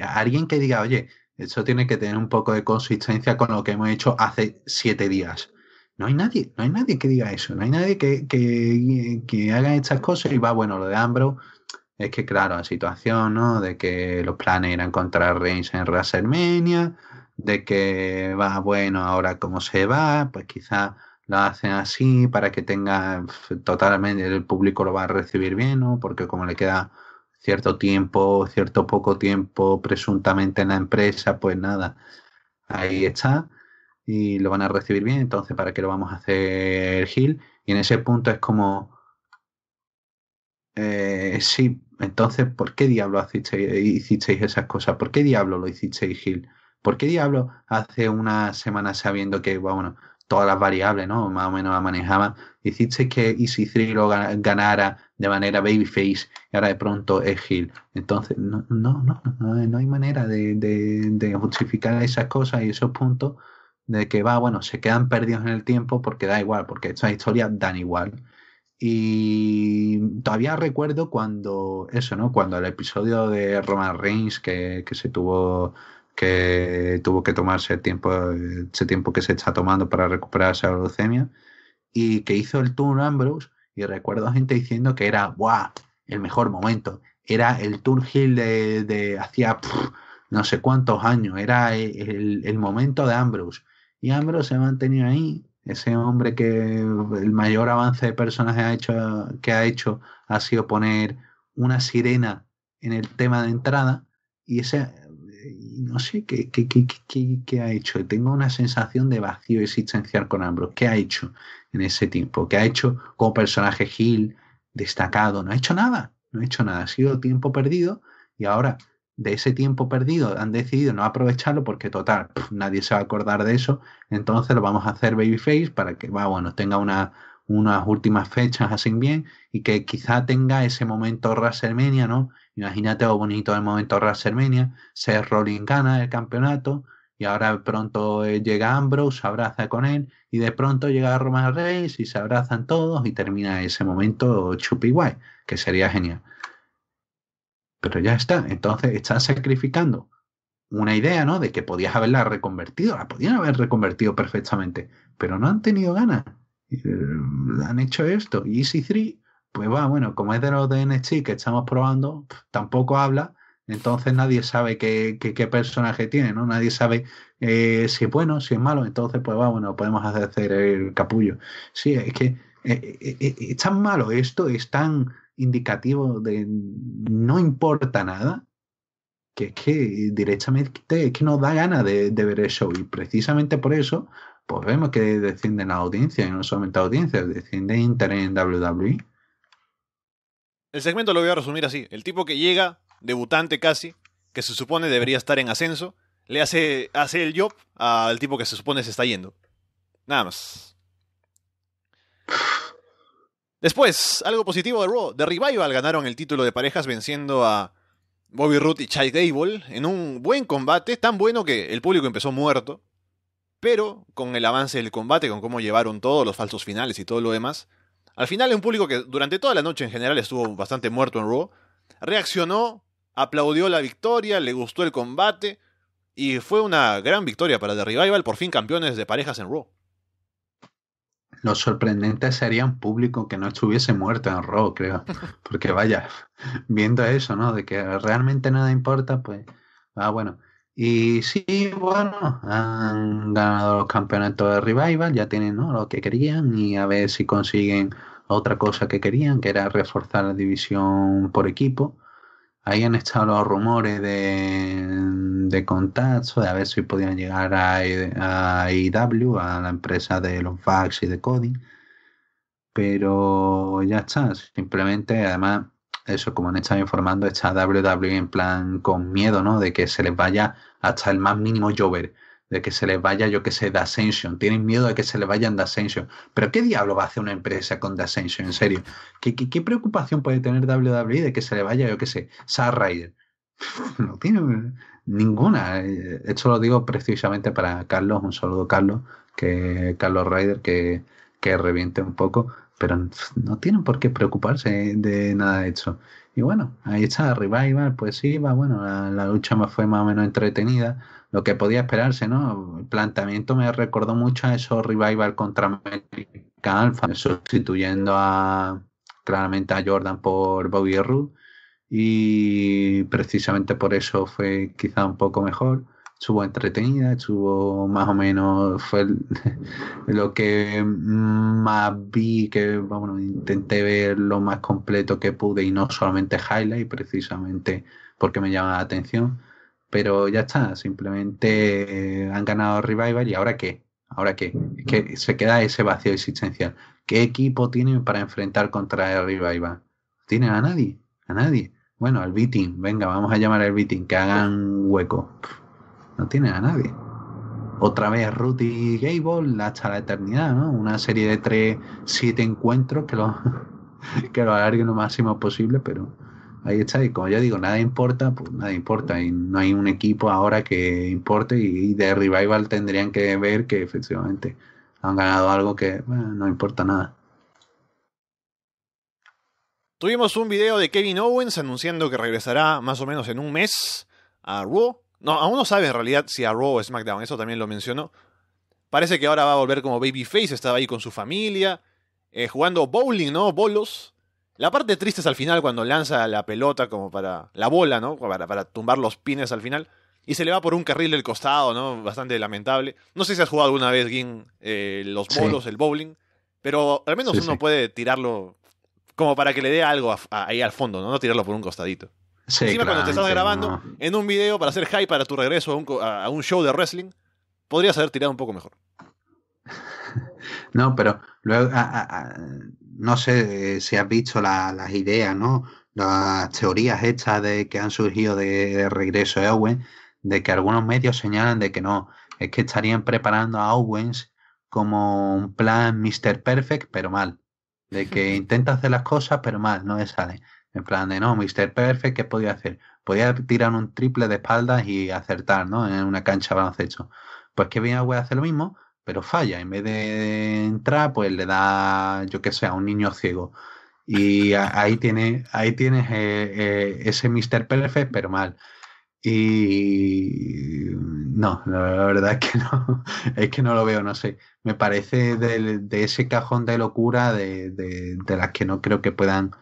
alguien que diga, oye, eso tiene que tener un poco de consistencia con lo que hemos hecho hace siete días. No hay nadie, no hay nadie que diga eso, no hay nadie que, haga estas cosas y va, bueno, lo de Ambrose es que claro, la situación, ¿no? De que los planes eran contra Reigns en WrestleMania, de que va, bueno, ahora cómo se va, pues quizá lo hacen así para que tenga totalmente, el público lo va a recibir bien, ¿no? Porque como le queda cierto tiempo, cierto poco tiempo presuntamente en la empresa, pues nada, ahí está y lo van a recibir bien, entonces ¿para qué lo vamos a hacer Gil? Y en ese punto es como, eh, sí, entonces ¿por qué diablo hicisteis, hicisteis esas cosas? ¿Por qué diablo lo hicisteis Gil? ¿Por qué diablo hace una semana sabiendo que, bueno, todas las variables, ¿no? Más o menos la manejaban. Hiciste que Easy Three lo ganara de manera babyface y ahora de pronto es Entonces, no, no, no, hay manera de, justificar esas cosas y esos puntos de que va, bueno, se quedan perdidos en el tiempo porque da igual, porque estas historias dan igual. Y todavía recuerdo cuando, eso, ¿no? Cuando el episodio de Roman Reigns que se tuvo que tuvo que tomarse ese tiempo que se está tomando para recuperarse la leucemia, y que hizo el tour Ambrose, y recuerdo a gente diciendo que era, El mejor momento. Era el tour Hill de, de hacía no sé cuántos años, era el, momento de Ambrose. Y Ambrose se ha mantenido ahí, ese hombre que el mayor avance de personas ha hecho, que ha hecho ha sido poner una sirena en el tema de entrada y ese no sé ¿qué, qué, qué, qué, ha hecho. Tengo una sensación de vacío existencial con Ambrose. ¿Qué ha hecho en ese tiempo? ¿Qué ha hecho como personaje Gil destacado? No ha hecho nada, no ha hecho nada. Ha sido tiempo perdido y ahora de ese tiempo perdido han decidido no aprovecharlo porque total, nadie se va a acordar de eso. Entonces lo vamos a hacer babyface para que, va, bueno, tenga una, unas últimas fechas así bien y que quizá tenga ese momento WrestleMania, ¿no? Imagínate lo bonito del momento WrestleMania, ser Rolling gana el campeonato y ahora pronto eh, llega Ambrose, se abraza con él y de pronto llega Roman Reigns y se abrazan todos y termina ese momento chupi guay, que sería genial. Pero ya está, entonces están sacrificando una idea, ¿no? De que podías haberla reconvertido, la podían haber reconvertido perfectamente, pero no han tenido ganas han hecho esto. Y si 3, pues va, bueno, como es de los de que estamos probando, tampoco habla, entonces nadie sabe qué, qué, personaje tiene, ¿no? Nadie sabe eh, si es bueno, si es malo, entonces pues va, bueno, podemos hacer el capullo. Sí, es que eh, eh, es tan malo esto, es tan indicativo de no importa nada, que es que directamente que nos da ganas de, ver eso y precisamente por eso pues vemos que desciende la audiencia y no solamente audiencia. desciende internet, en WWE. El segmento lo voy a resumir así. El tipo que llega, debutante casi, que se supone debería estar en ascenso, le hace, hace el job al tipo que se supone se está yendo. Nada más. Después, algo positivo de Raw. De Revival ganaron el título de parejas venciendo a Bobby Root y Chai Gable en un buen combate, tan bueno que el público empezó muerto. Pero con el avance del combate, con cómo llevaron todos los falsos finales y todo lo demás, al final un público que durante toda la noche en general estuvo bastante muerto en Raw, reaccionó, aplaudió la victoria, le gustó el combate y fue una gran victoria para The Revival, por fin campeones de parejas en Raw. Lo sorprendente sería un público que no estuviese muerto en Raw, creo. Porque vaya, viendo eso, ¿no? De que realmente nada importa, pues... Ah, bueno. Y sí, bueno, han ganado los campeonatos de Revival, ya tienen lo que querían y a ver si consiguen otra cosa que querían, que era reforzar la división por equipo. Ahí han estado los rumores de, de contacto, de a ver si podían llegar a, a IW, a la empresa de los Vax y de Coding. Pero ya está, simplemente, además, eso, como han estado informando, está WWE en plan con miedo, ¿no? De que se les vaya hasta el más mínimo llover, de que se les vaya, yo que sé, The Ascension. Tienen miedo de que se les vayan The Ascension. Pero ¿qué diablo va a hacer una empresa con The Ascension? En serio. ¿Qué, preocupación puede tener WWE de que se le vaya, yo que sé, Sarah Ryder? no tiene ninguna. Eh, esto lo digo precisamente para Carlos. Un saludo, Carlos. Que Carlos Ryder, que, que reviente un poco pero no tienen por qué preocuparse de nada de eso. Y bueno, ahí está, Revival, pues sí, va, bueno, la, lucha lucha fue más o menos entretenida, lo que podía esperarse, ¿no? El planteamiento me recordó mucho a eso Revival contra América Alpha, sustituyendo a claramente a Jordan por Bobby Roode y precisamente por eso fue quizá un poco mejor estuvo entretenida, estuvo más o menos, fue lo que más vi, que bueno, intenté ver lo más completo que pude y no solamente highlight, precisamente porque me llama la atención, pero ya está, simplemente eh, han ganado Revival y ahora qué, ahora qué, que se queda ese vacío existencial. ¿Qué equipo tienen para enfrentar contra el Revival? Tienen a nadie, a nadie. Bueno, al beating, venga, vamos a llamar al beating, que hagan hueco. No tienen a nadie. Otra vez Rudy y Gable hasta la eternidad, ¿no? Una serie de tres, siete encuentros que lo, que lo alarguen lo máximo posible, pero ahí está. Y como ya digo, nada importa, pues nada importa. Y no hay un equipo ahora que importe. Y, de Revival tendrían que ver que efectivamente han ganado algo que no importa nada. Tuvimos un video de Kevin Owens anunciando que regresará más o menos en un mes a Raw no, aún no sabe en realidad si a Raw o SmackDown, eso también lo mencionó. Parece que ahora va a volver como Babyface, estaba ahí con su familia, eh, jugando bowling, ¿no? Bolos. La parte triste es al final cuando lanza la pelota como para. la bola, ¿no? Para, tumbar los pines al final. Y se le va por un carril del costado, ¿no? Bastante lamentable. No sé si has jugado alguna vez, Gin, eh, los bolos, el bowling. Pero al menos uno puede tirarlo como para que le dé algo ahí al fondo, ¿no? No tirarlo por un costadito cuando te estás grabando en un video para hacer hype para tu regreso a un, show de wrestling, podrías haber tirado un poco mejor. No, pero luego no sé eh, si has visto las ideas, ¿no? Las teorías hechas de que han surgido de, regreso de Owens, de que algunos medios señalan de que no, es que estarían preparando a Owens como un plan Mr. Perfect, pero mal. De que intenta hacer las cosas, pero mal, no le sale. En plan de, no, Mr. Perfect, ¿qué podía hacer? Podía tirar un triple de espaldas y acertar, ¿no? En una cancha de baloncesto. Pues que bien a hacer lo mismo, pero falla. En vez de entrar, pues le da, yo qué sé, a un niño ciego. Y ahí, tiene, ahí tienes eh, eh, ese Mr. Perfect, pero mal. Y no, la verdad es que no, es que no lo veo, no sé. Me parece de, ese cajón de locura de, de, las que no creo que puedan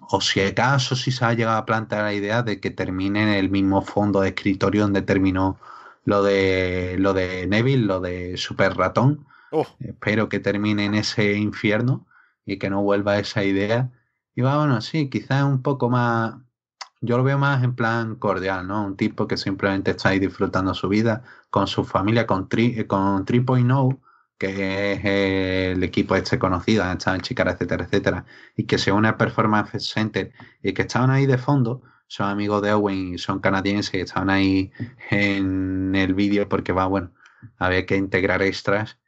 o si acaso si se ha llegado a plantear la idea de que termine en el mismo fondo de escritorio donde terminó lo de lo de Neville, lo de Super Ratón. Oh. Espero que termine en ese infierno y que no vuelva esa idea. Y bueno, sí, quizás un poco más. Yo lo veo más en plan cordial, ¿no? Un tipo que simplemente está ahí disfrutando su vida con su familia, con, tri, eh, con que es el equipo este conocido, estado en Chicara, etcétera, etcétera, y que se une al Performance Center y que estaban ahí de fondo, son amigos de Owen y son canadienses y estaban ahí en el vídeo porque va, bueno, había que integrar extras.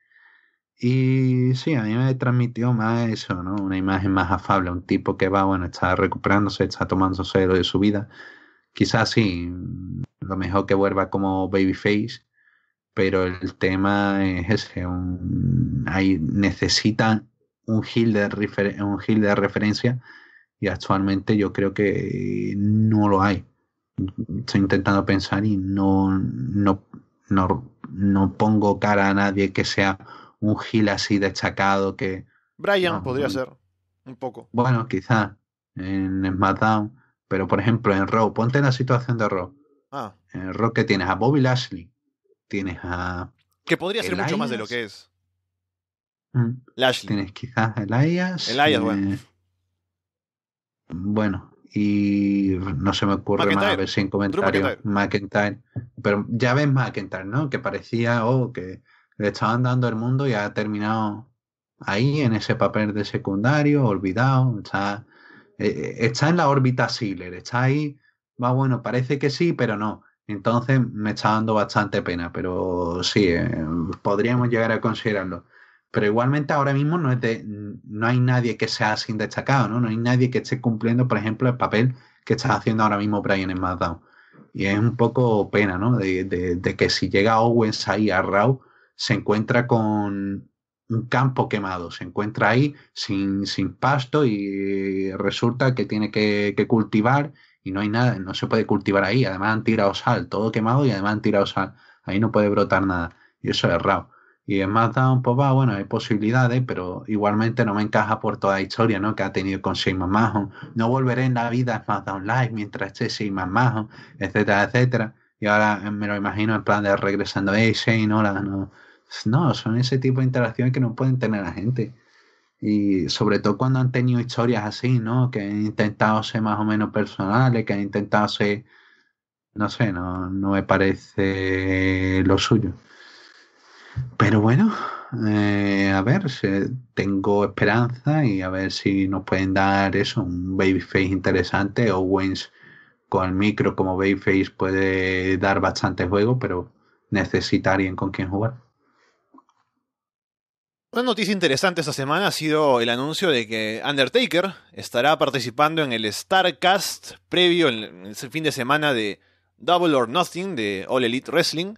Y sí, a mí me transmitió más eso, ¿no? Una imagen más afable, un tipo que va, bueno, está recuperándose, está tomándose de su vida. Quizás sí, lo mejor que vuelva como babyface pero el tema es ese, hay, necesitan un gil de un gil de referencia y actualmente yo creo que no lo hay. Estoy intentando pensar y no, no, no, pongo cara a nadie que sea un gil así destacado que... Brian podría ser, un poco. Bueno, quizás en SmackDown, pero por ejemplo en Raw, ponte en la situación de Raw. Ah. En Raw que tienes a Bobby Lashley, tienes a. Que podría ser mucho más de lo que es. Mm. Tienes quizás a Elias. Elias, bueno. Bueno, y no se me ocurre más a ver si en comentarios Pero ya ves McIntyre, ¿no? Que parecía, o oh, que le estaban dando el mundo y ha terminado ahí en ese papel de secundario, olvidado. Está, eh, eh, está en la órbita Sealer, está ahí. Va bueno, parece que sí, pero no. Entonces me está dando bastante pena, pero sí, eh, podríamos llegar a considerarlo. Pero igualmente ahora mismo no, es de, no hay nadie que sea sin destacado, ¿no? No hay nadie que esté cumpliendo, por ejemplo, el papel que está haciendo ahora mismo Brian en SmackDown. Y es un poco pena, ¿no? De, de, que si llega Owens ahí a Raw, se encuentra con un campo quemado, se encuentra ahí sin, sin pasto y resulta que tiene que cultivar y no hay nada, no se puede cultivar ahí. Además han tirado sal, todo quemado y además han tirado sal. Ahí no puede brotar nada. Y eso es raro. Y en down, pues va, bueno, hay posibilidades, pero igualmente no me encaja por toda la historia, ¿no? Que ha tenido con Seymour Mahon. No volveré en la vida a down Live mientras esté Seymour Mahon, etcétera, etcétera. Y ahora me lo imagino en plan de regresando, hey, Shane, hola, no. No, son ese tipo de interacciones que no pueden tener la gente. Y sobre todo cuando han tenido historias así, ¿no? Que han intentado ser más o menos personales, que han intentado ser, no sé, no, no me parece lo suyo. Pero bueno, eh, a ver, tengo esperanza y a ver si nos pueden dar eso, un babyface interesante. O wins con el micro como babyface puede dar bastante juego, pero necesita con quién jugar. Una noticia interesante esta semana ha sido el anuncio de que Undertaker estará participando en el StarCast previo en el fin de semana de Double or Nothing de All Elite Wrestling.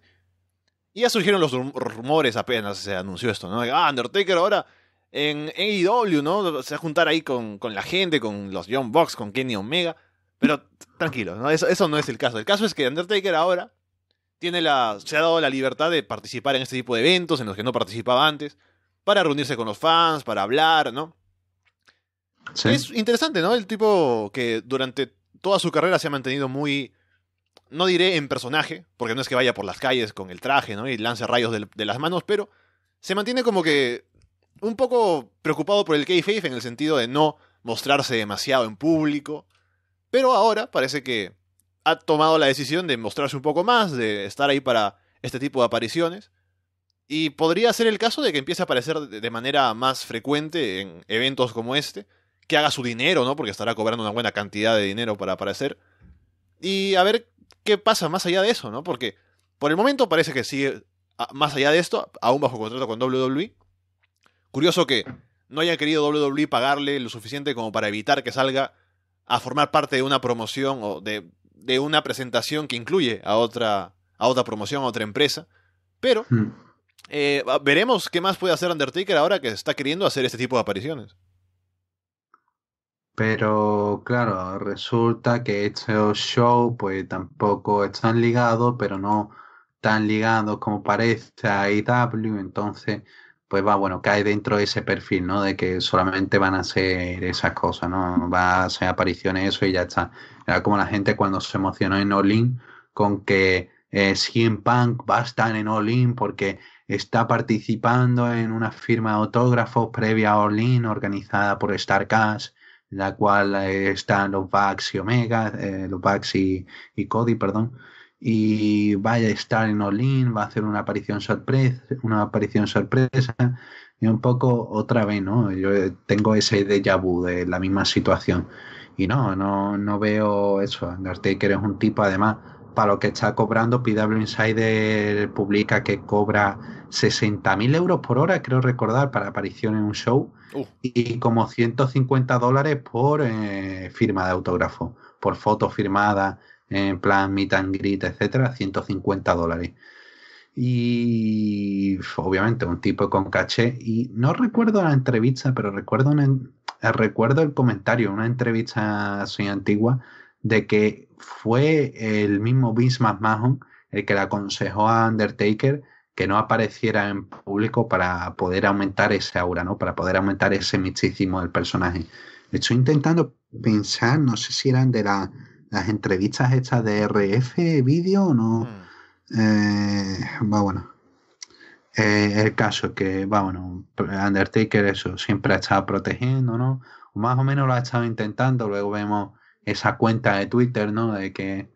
Y ya surgieron los rumores apenas se anunció esto, ¿no? Ah, Undertaker ahora en AEW, ¿no? Se va a juntar ahí con, la gente, con los John Box, con Kenny Omega. Pero tranquilo, ¿no? Eso, eso, no es el caso. El caso es que Undertaker ahora tiene la, se ha dado la libertad de participar en este tipo de eventos en los que no participaba antes para reunirse con los fans, para hablar, ¿no? Es interesante, ¿no? El tipo que durante toda su carrera se ha mantenido muy, no diré en personaje, porque no es que vaya por las calles con el traje, ¿no? Y lance rayos de, las manos, pero se mantiene como que un poco preocupado por el kayfabe en el sentido de no mostrarse demasiado en público, pero ahora parece que ha tomado la decisión de mostrarse un poco más, de estar ahí para este tipo de apariciones. Y podría ser el caso de que empiece a aparecer de manera más frecuente en eventos como este, que haga su dinero, ¿no? Porque estará cobrando una buena cantidad de dinero para aparecer. Y a ver qué pasa más allá de eso, ¿no? Porque por el momento parece que sigue más allá de esto, aún bajo contrato con WWE. Curioso que no haya querido WWE pagarle lo suficiente como para evitar que salga a formar parte de una promoción o de, de una presentación que incluye a otra, a otra promoción, a otra empresa. Pero hmm. Eh, veremos qué más puede hacer Undertaker ahora que está queriendo hacer este tipo de apariciones. Pero claro, resulta que estos shows pues tampoco están ligados, pero no tan ligados como parece a IW, e entonces pues va, bueno, cae dentro de ese perfil, ¿no? De que solamente van a hacer esas cosas, ¿no? Va a ser apariciones eso y ya está. Era como la gente cuando se emocionó en All In con que eh, Punk va a estar en All In porque está participando en una firma de autógrafos previa a Orlin organizada por Starcast, en la cual eh, están los Vax y Omega, eh, los Vax y, Cody, perdón. Y va a estar en Olin va a hacer una aparición sorpresa, una aparición sorpresa. Y un poco otra vez, ¿no? Yo eh, tengo ese déjà vu de la misma situación. Y no, no, no veo eso. que eres un tipo, además, para lo que está cobrando, PW Insider publica que cobra 60.000 euros por hora, creo recordar, para aparición en un show uh. y como 150 dólares por eh, firma de autógrafo, por foto firmada, en plan meet and etcétera, 150 dólares. Y obviamente un tipo con caché. Y no recuerdo la entrevista, pero recuerdo, recuerdo el comentario, una entrevista así antigua, de que fue el mismo Vince McMahon el que le aconsejó a Undertaker que no apareciera en público para poder aumentar ese aura, ¿no? Para poder aumentar ese misticismo del personaje. Estoy intentando pensar, no sé si eran de las entrevistas hechas de RF vídeo o no. Hmm. Eh, va bueno. Eh, el caso es que, va bueno, Undertaker eso siempre ha estado protegiendo, ¿no? más o menos lo ha estado intentando, luego vemos esa cuenta de Twitter, ¿no? De que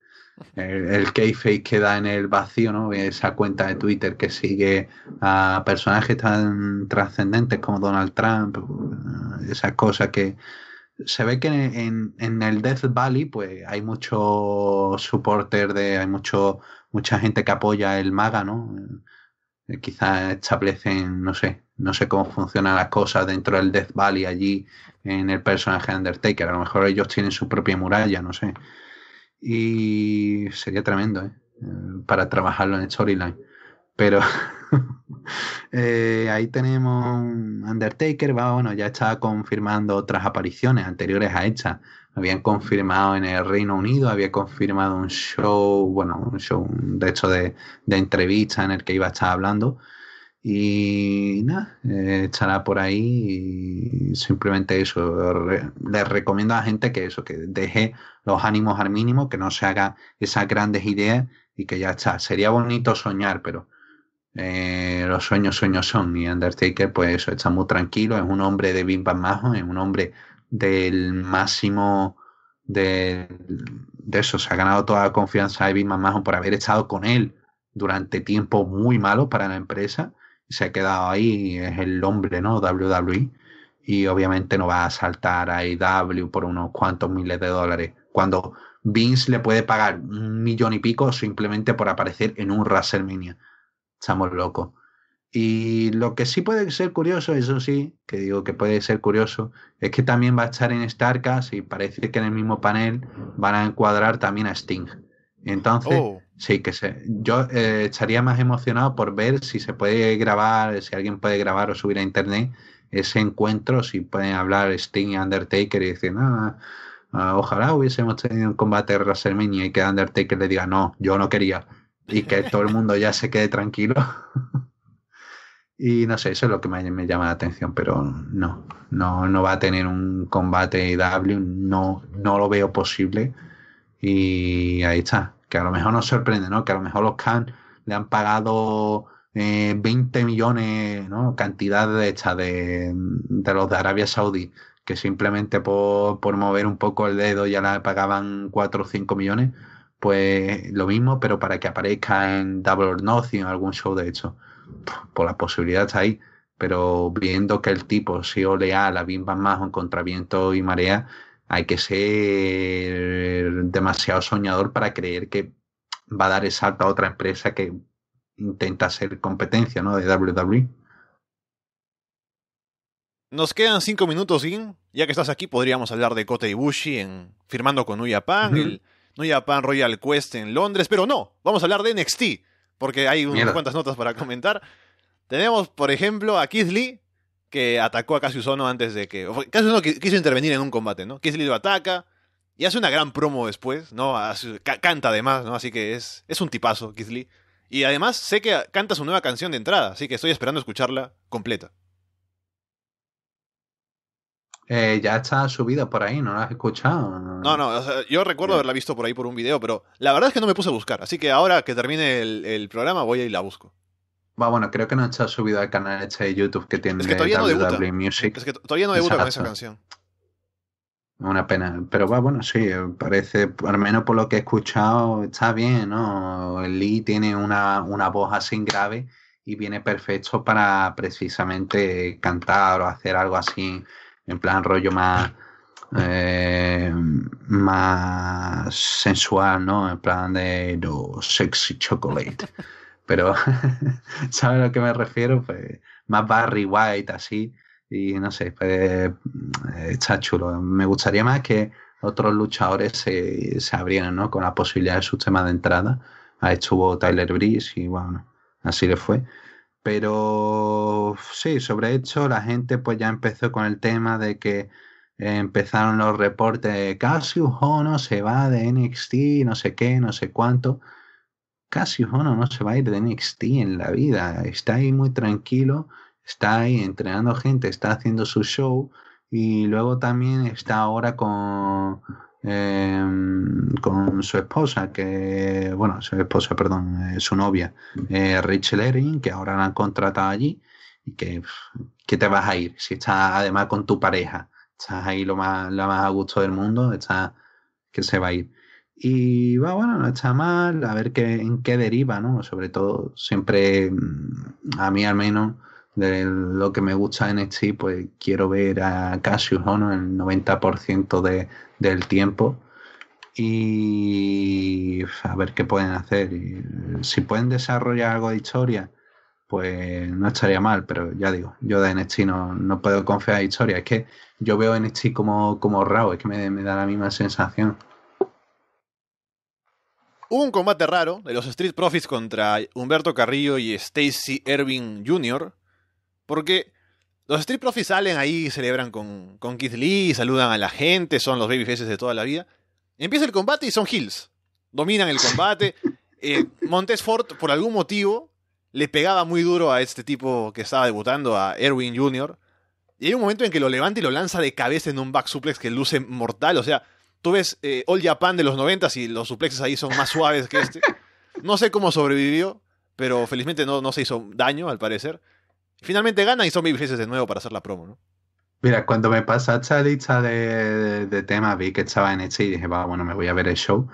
el, el keyface queda en el vacío, ¿no? Esa cuenta de Twitter que sigue a personajes tan trascendentes como Donald Trump, esas cosas que se ve que en, el Death Valley pues hay mucho supporter de hay mucho mucha gente que apoya el maga, ¿no? Eh, quizás establecen, no sé, no sé cómo funcionan las cosas dentro del Death Valley allí en el personaje de Undertaker. A lo mejor ellos tienen su propia muralla, no sé. Y sería tremendo, ¿eh? Eh, Para trabajarlo en el storyline. Pero eh, ahí tenemos Undertaker, va, bueno, ya estaba confirmando otras apariciones anteriores a esta. Habían confirmado en el Reino Unido, había confirmado un show, bueno, un show de hecho de entrevista en el que iba a estar hablando y nada, eh, estará por ahí y simplemente eso. les recomiendo a la gente que eso, que deje los ánimos al mínimo, que no se haga esas grandes ideas y que ya está. Sería bonito soñar, pero eh, los sueños, sueños son. Y Undertaker, pues eso, está muy tranquilo, es un hombre de bimba Majo, es un hombre del máximo de, eso. Se ha ganado toda la confianza de bimba Majo por haber estado con él durante tiempo muy malo para la empresa se ha quedado ahí, es el hombre, ¿no? WWE. Y obviamente no va a saltar a e W por unos cuantos miles de dólares. Cuando Vince le puede pagar un millón y pico simplemente por aparecer en un WrestleMania. Estamos locos. Y lo que sí puede ser curioso, eso sí, que digo que puede ser curioso, es que también va a estar en Starcast y parece que en el mismo panel van a encuadrar también a Sting. Entonces, oh. Sí, que se, yo eh, estaría más emocionado por ver si se puede grabar, si alguien puede grabar o subir a internet ese encuentro, si pueden hablar Sting y Undertaker y decir, ah, ah ojalá hubiésemos tenido un combate de WrestleMania y que Undertaker le diga, no, yo no quería, y que todo el mundo ya se quede tranquilo. y no sé, eso es lo que me, llama la atención, pero no, no, no va a tener un combate W, no, no lo veo posible. Y ahí está que a lo mejor nos sorprende, ¿no? Que a lo mejor los Khan le han pagado 20 eh, millones, ¿no? Cantidad de esta de, los de Arabia Saudí, que simplemente por, mover un poco el dedo ya le pagaban 4 o 5 millones, pues lo mismo, pero para que aparezca en Double or Nothing algún show de hecho. por pues las posibilidades ahí, pero viendo que el tipo se olea leal a bimba más o en Contraviento y Marea, hay que ser demasiado soñador para creer que va a dar el salto a otra empresa que intenta ser competencia ¿no? de WWE. Nos quedan cinco minutos, Gin. Ya que estás aquí, podríamos hablar de Kota Ibushi en, firmando con Nuya Pan, el Pan Royal Quest en Londres, pero no, vamos a hablar de NXT, porque hay unas cuantas notas para comentar. Tenemos, por ejemplo, a Keith Lee, que atacó a Cassius Ono antes de que... Cassius Ono quiso intervenir en un combate, ¿no? Keith lo ataca y hace una gran promo después, ¿no? canta además, ¿no? Así que es, es un tipazo, Keith Y además sé que canta su nueva canción de entrada, así que estoy esperando escucharla completa. Eh, ya está subida por ahí, no la has escuchado. No, no, yo recuerdo haberla visto por ahí por un video, pero la verdad es que no me puse a buscar, así que ahora que termine el, programa voy a ir la busco. Va, bueno, creo que no está subido al canal este de YouTube que tiene es que todavía e Music. Es que todavía no debuta con esa canción. Una pena. Pero va, bueno, sí, eh, parece, al menos por lo que he escuchado, está bien, ¿no? Lee tiene una, una voz así grave y viene perfecto para precisamente cantar o hacer algo así, en plan rollo más. Eh, más sensual, ¿no? En plan de los sexy chocolate. pero sabe a lo que me refiero? Pues más Barry White, así, y no sé, pues está chulo. Me gustaría más que otros luchadores se, se abrieran, ¿no? Con la posibilidad de su tema de entrada. Ahí estuvo Tyler Breeze y bueno, así le fue. Pero sí, sobre hecho, la gente pues ya empezó con el tema de que empezaron los reportes de Cassius Hono se va de NXT, no sé qué, no sé cuánto. Casi bueno, no se va a ir de NXT en la vida. Está ahí muy tranquilo, está ahí entrenando gente, está haciendo su show y luego también está ahora con, em, con su esposa, que, bueno, su esposa, perdón, eh, su novia, eh, Rachel Erin, que ahora la han contratado allí y que, te vas a ir si está además con tu pareja. Estás ahí lo más, más a gusto del mundo, ¿está que se va a ir. Y va, bueno, no está mal, a ver qué, en qué deriva, ¿no? Sobre todo, siempre, mm, a mí al menos, de lo que me gusta en NXT, pues quiero ver a Cassius Ono el 90% del tiempo y a ver qué pueden hacer. Y si pueden desarrollar algo de historia, pues no estaría mal, pero ya digo, yo de NXT no, no puedo confiar en historia. Es que yo veo NXT como, como es que me, me da la misma sensación. Hubo un combate raro de los Street Profits contra Humberto Carrillo y Stacy Irving Jr. Porque los Street Profits salen ahí, celebran con, con Keith Lee, saludan a la gente, son los babyfaces de toda la vida. Empieza el combate y son Hills. Dominan el combate. Eh, Montes Ford, por algún motivo, le pegaba muy duro a este tipo que estaba debutando, a Erwin Jr. Y hay un momento en que lo levanta y lo lanza de cabeza en un back suplex que luce mortal. O sea, Tú ves All eh, Japan de los 90 y los suplexes ahí son más suaves que este. No sé cómo sobrevivió, pero felizmente no, no se hizo daño, al parecer. Finalmente gana y son Babyfaces de nuevo para hacer la promo, ¿no? Mira, cuando me pasa la lista de, de temas, vi que estaba en este y dije, va, bueno, me voy a ver el show.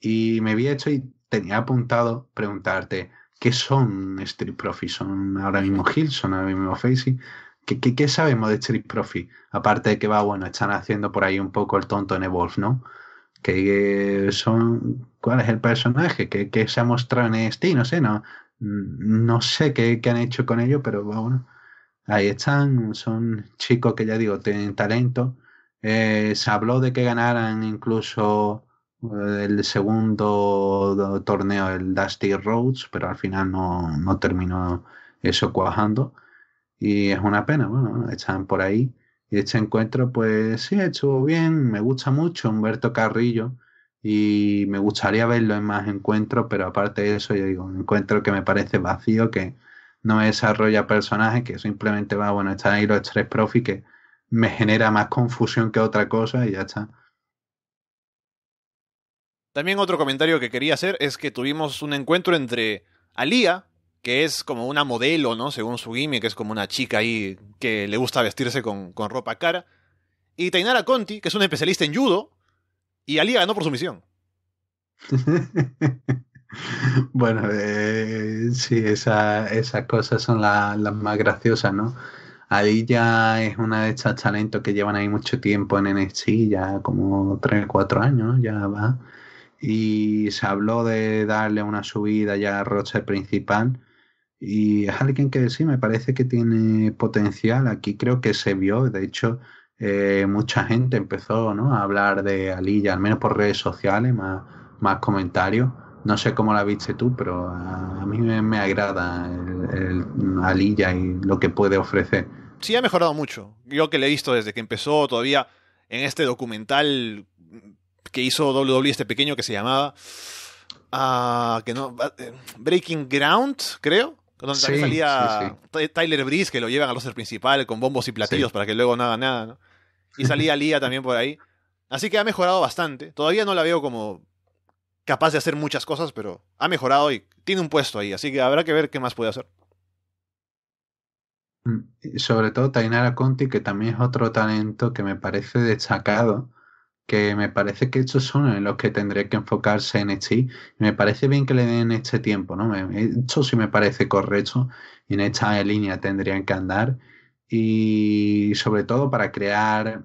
Y me vi hecho y tenía apuntado preguntarte, ¿qué son Street Profi? ¿Son ahora mismo Hill? ¿Son ahora mismo Facy. ¿Qué, qué, sabemos de Street Profi? Aparte de que va, bueno, están haciendo por ahí un poco el tonto en Evolve, ¿no? Que son. ¿Cuál es el personaje? que se ha mostrado en e Steam? No sé, no, no sé qué, han hecho con ello, pero va bueno. Ahí están, son chicos que ya digo, tienen talento. Eh, se habló de que ganaran incluso eh, el segundo torneo, el Dusty Roads, pero al final no, no terminó eso cuajando. Y es una pena, bueno, están por ahí. Y este encuentro, pues sí, estuvo bien, me gusta mucho Humberto Carrillo y me gustaría verlo en más encuentros, pero aparte de eso, yo digo, un encuentro que me parece vacío, que no desarrolla personajes, que simplemente va, bueno, están ahí los tres profi que me genera más confusión que otra cosa y ya está. También otro comentario que quería hacer es que tuvimos un encuentro entre Alía, que es como una modelo, ¿no? Según su gimmick, que es como una chica ahí que le gusta vestirse con, ropa cara. Y Tainara Conti, que es un especialista en judo, y Ali ganó por su misión. bueno, eh, sí, esas cosas son las más graciosas, ¿no? ya es una de estas talentos que llevan ahí mucho tiempo en NXT, ya como 3 4 años, ya va. Y se habló de darle una subida ya a Roche principal y es alguien que sí, me parece que tiene potencial. Aquí creo que se vio, de hecho, eh, mucha gente empezó a hablar de Alilla, al menos por redes sociales, más, más comentarios. No sé cómo la viste tú, pero a, mí me, agrada el, Alilla y lo que puede ofrecer. Sí, ha mejorado mucho. Yo que le he visto desde que empezó, todavía en este documental que hizo WWE, este pequeño que se llamaba. Ah, que no, eh, Breaking Ground, creo. Donde salía Tyler Breeze, que lo llevan al roster principal con bombos y platillos para que luego nada, nada, Y salía Lía también por ahí. Así que ha mejorado bastante. Todavía no la veo como capaz de hacer muchas cosas, pero ha mejorado y tiene un puesto ahí. Así que habrá que ver qué más puede hacer. Mm, sobre todo Tainara Conti, que también es otro talento que me parece destacado que me parece que estos son en los que tendría que enfocarse en este. Me parece bien que le den este tiempo, ¿no? Esto sí me parece correcto en esta línea tendrían que andar y sobre todo para crear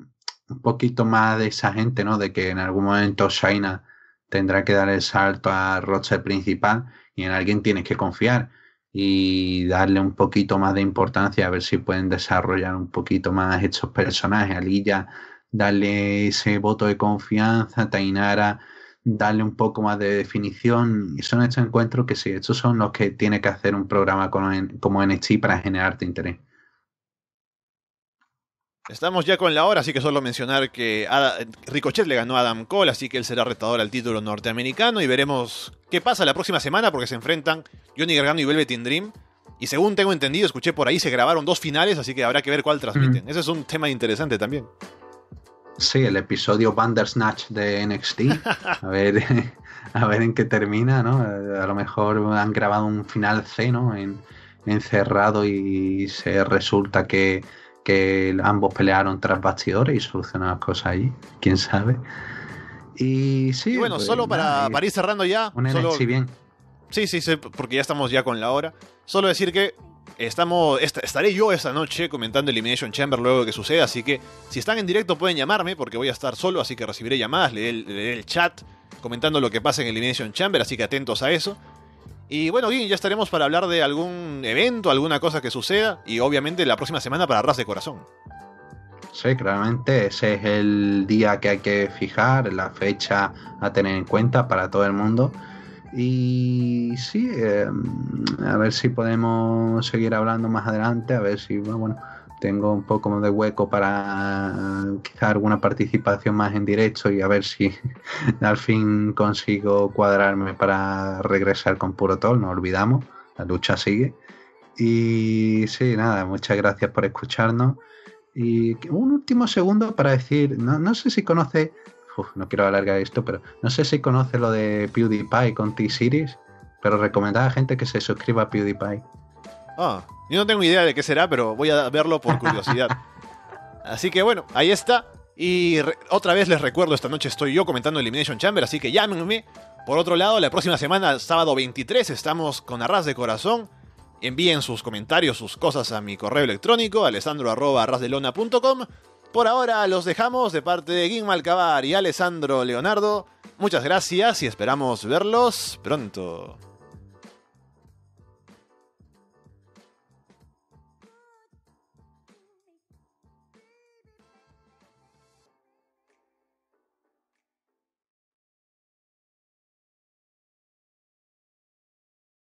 un poquito más de esa gente, ¿no? De que en algún momento Shaina tendrá que dar el salto a roster principal y en alguien tienes que confiar y darle un poquito más de importancia a ver si pueden desarrollar un poquito más estos personajes. alilla darle ese voto de confianza a Tainara, darle un poco más de definición. Y son estos encuentros que sí, estos son los que tiene que hacer un programa como NXT para generarte interés. Estamos ya con la hora, así que solo mencionar que Ricochet le ganó a Adam Cole, así que él será retador al título norteamericano y veremos qué pasa la próxima semana porque se enfrentan Johnny Gargano y Velvet in Dream. Y según tengo entendido, escuché por ahí, se grabaron dos finales, así que habrá que ver cuál transmiten. Ese es un tema interesante también. Sí, el episodio Bandersnatch de NXT. A ver, a ver en qué termina, ¿no? A lo mejor han grabado un final C, ¿no? encerrado y se resulta que, ambos pelearon tras bastidores y solucionaron las cosas ahí, ¿Quién sabe? Y sí. bueno, pues, solo para, ir cerrando ya. Sí, sí, sí, porque ya estamos ya con la hora. Solo decir que Estamos, estaré yo esta noche comentando Elimination Chamber luego de que suceda, así que si están en directo pueden llamarme porque voy a estar solo, así que recibiré llamadas, leeré el, el chat comentando lo que pasa en Elimination Chamber, así que atentos a eso. Y bueno, Guin, ya estaremos para hablar de algún evento, alguna cosa que suceda, y obviamente la próxima semana para Ras de Corazón. Sí, claramente ese es el día que hay que fijar, la fecha a tener en cuenta para todo el mundo. Y sí, eh, a ver si podemos seguir hablando más adelante, a ver si, bueno, tengo un poco de hueco para quizá alguna participación más en directo y a ver si al fin consigo cuadrarme para regresar con Puro Tol, no olvidamos, la lucha sigue. Y sí, nada, muchas gracias por escucharnos. Y un último segundo para decir, no, no sé si conoce no quiero alargar esto, pero no sé si conoce lo de PewDiePie con T-Series, pero recomendar a gente que se suscriba a PewDiePie. Ah, yo no tengo idea de qué será, pero voy a verlo por curiosidad. Así que bueno, ahí está. Y otra vez les recuerdo, esta noche estoy yo comentando Elimination Chamber, así que llámenme. Por otro lado, la próxima semana, sábado 23, estamos con Arras de Corazón. Envíen sus comentarios, sus cosas a mi correo electrónico, alessandro.arrasdelona.com por ahora los dejamos de parte de Guim Malcabar y Alessandro Leonardo. Muchas gracias y esperamos verlos pronto.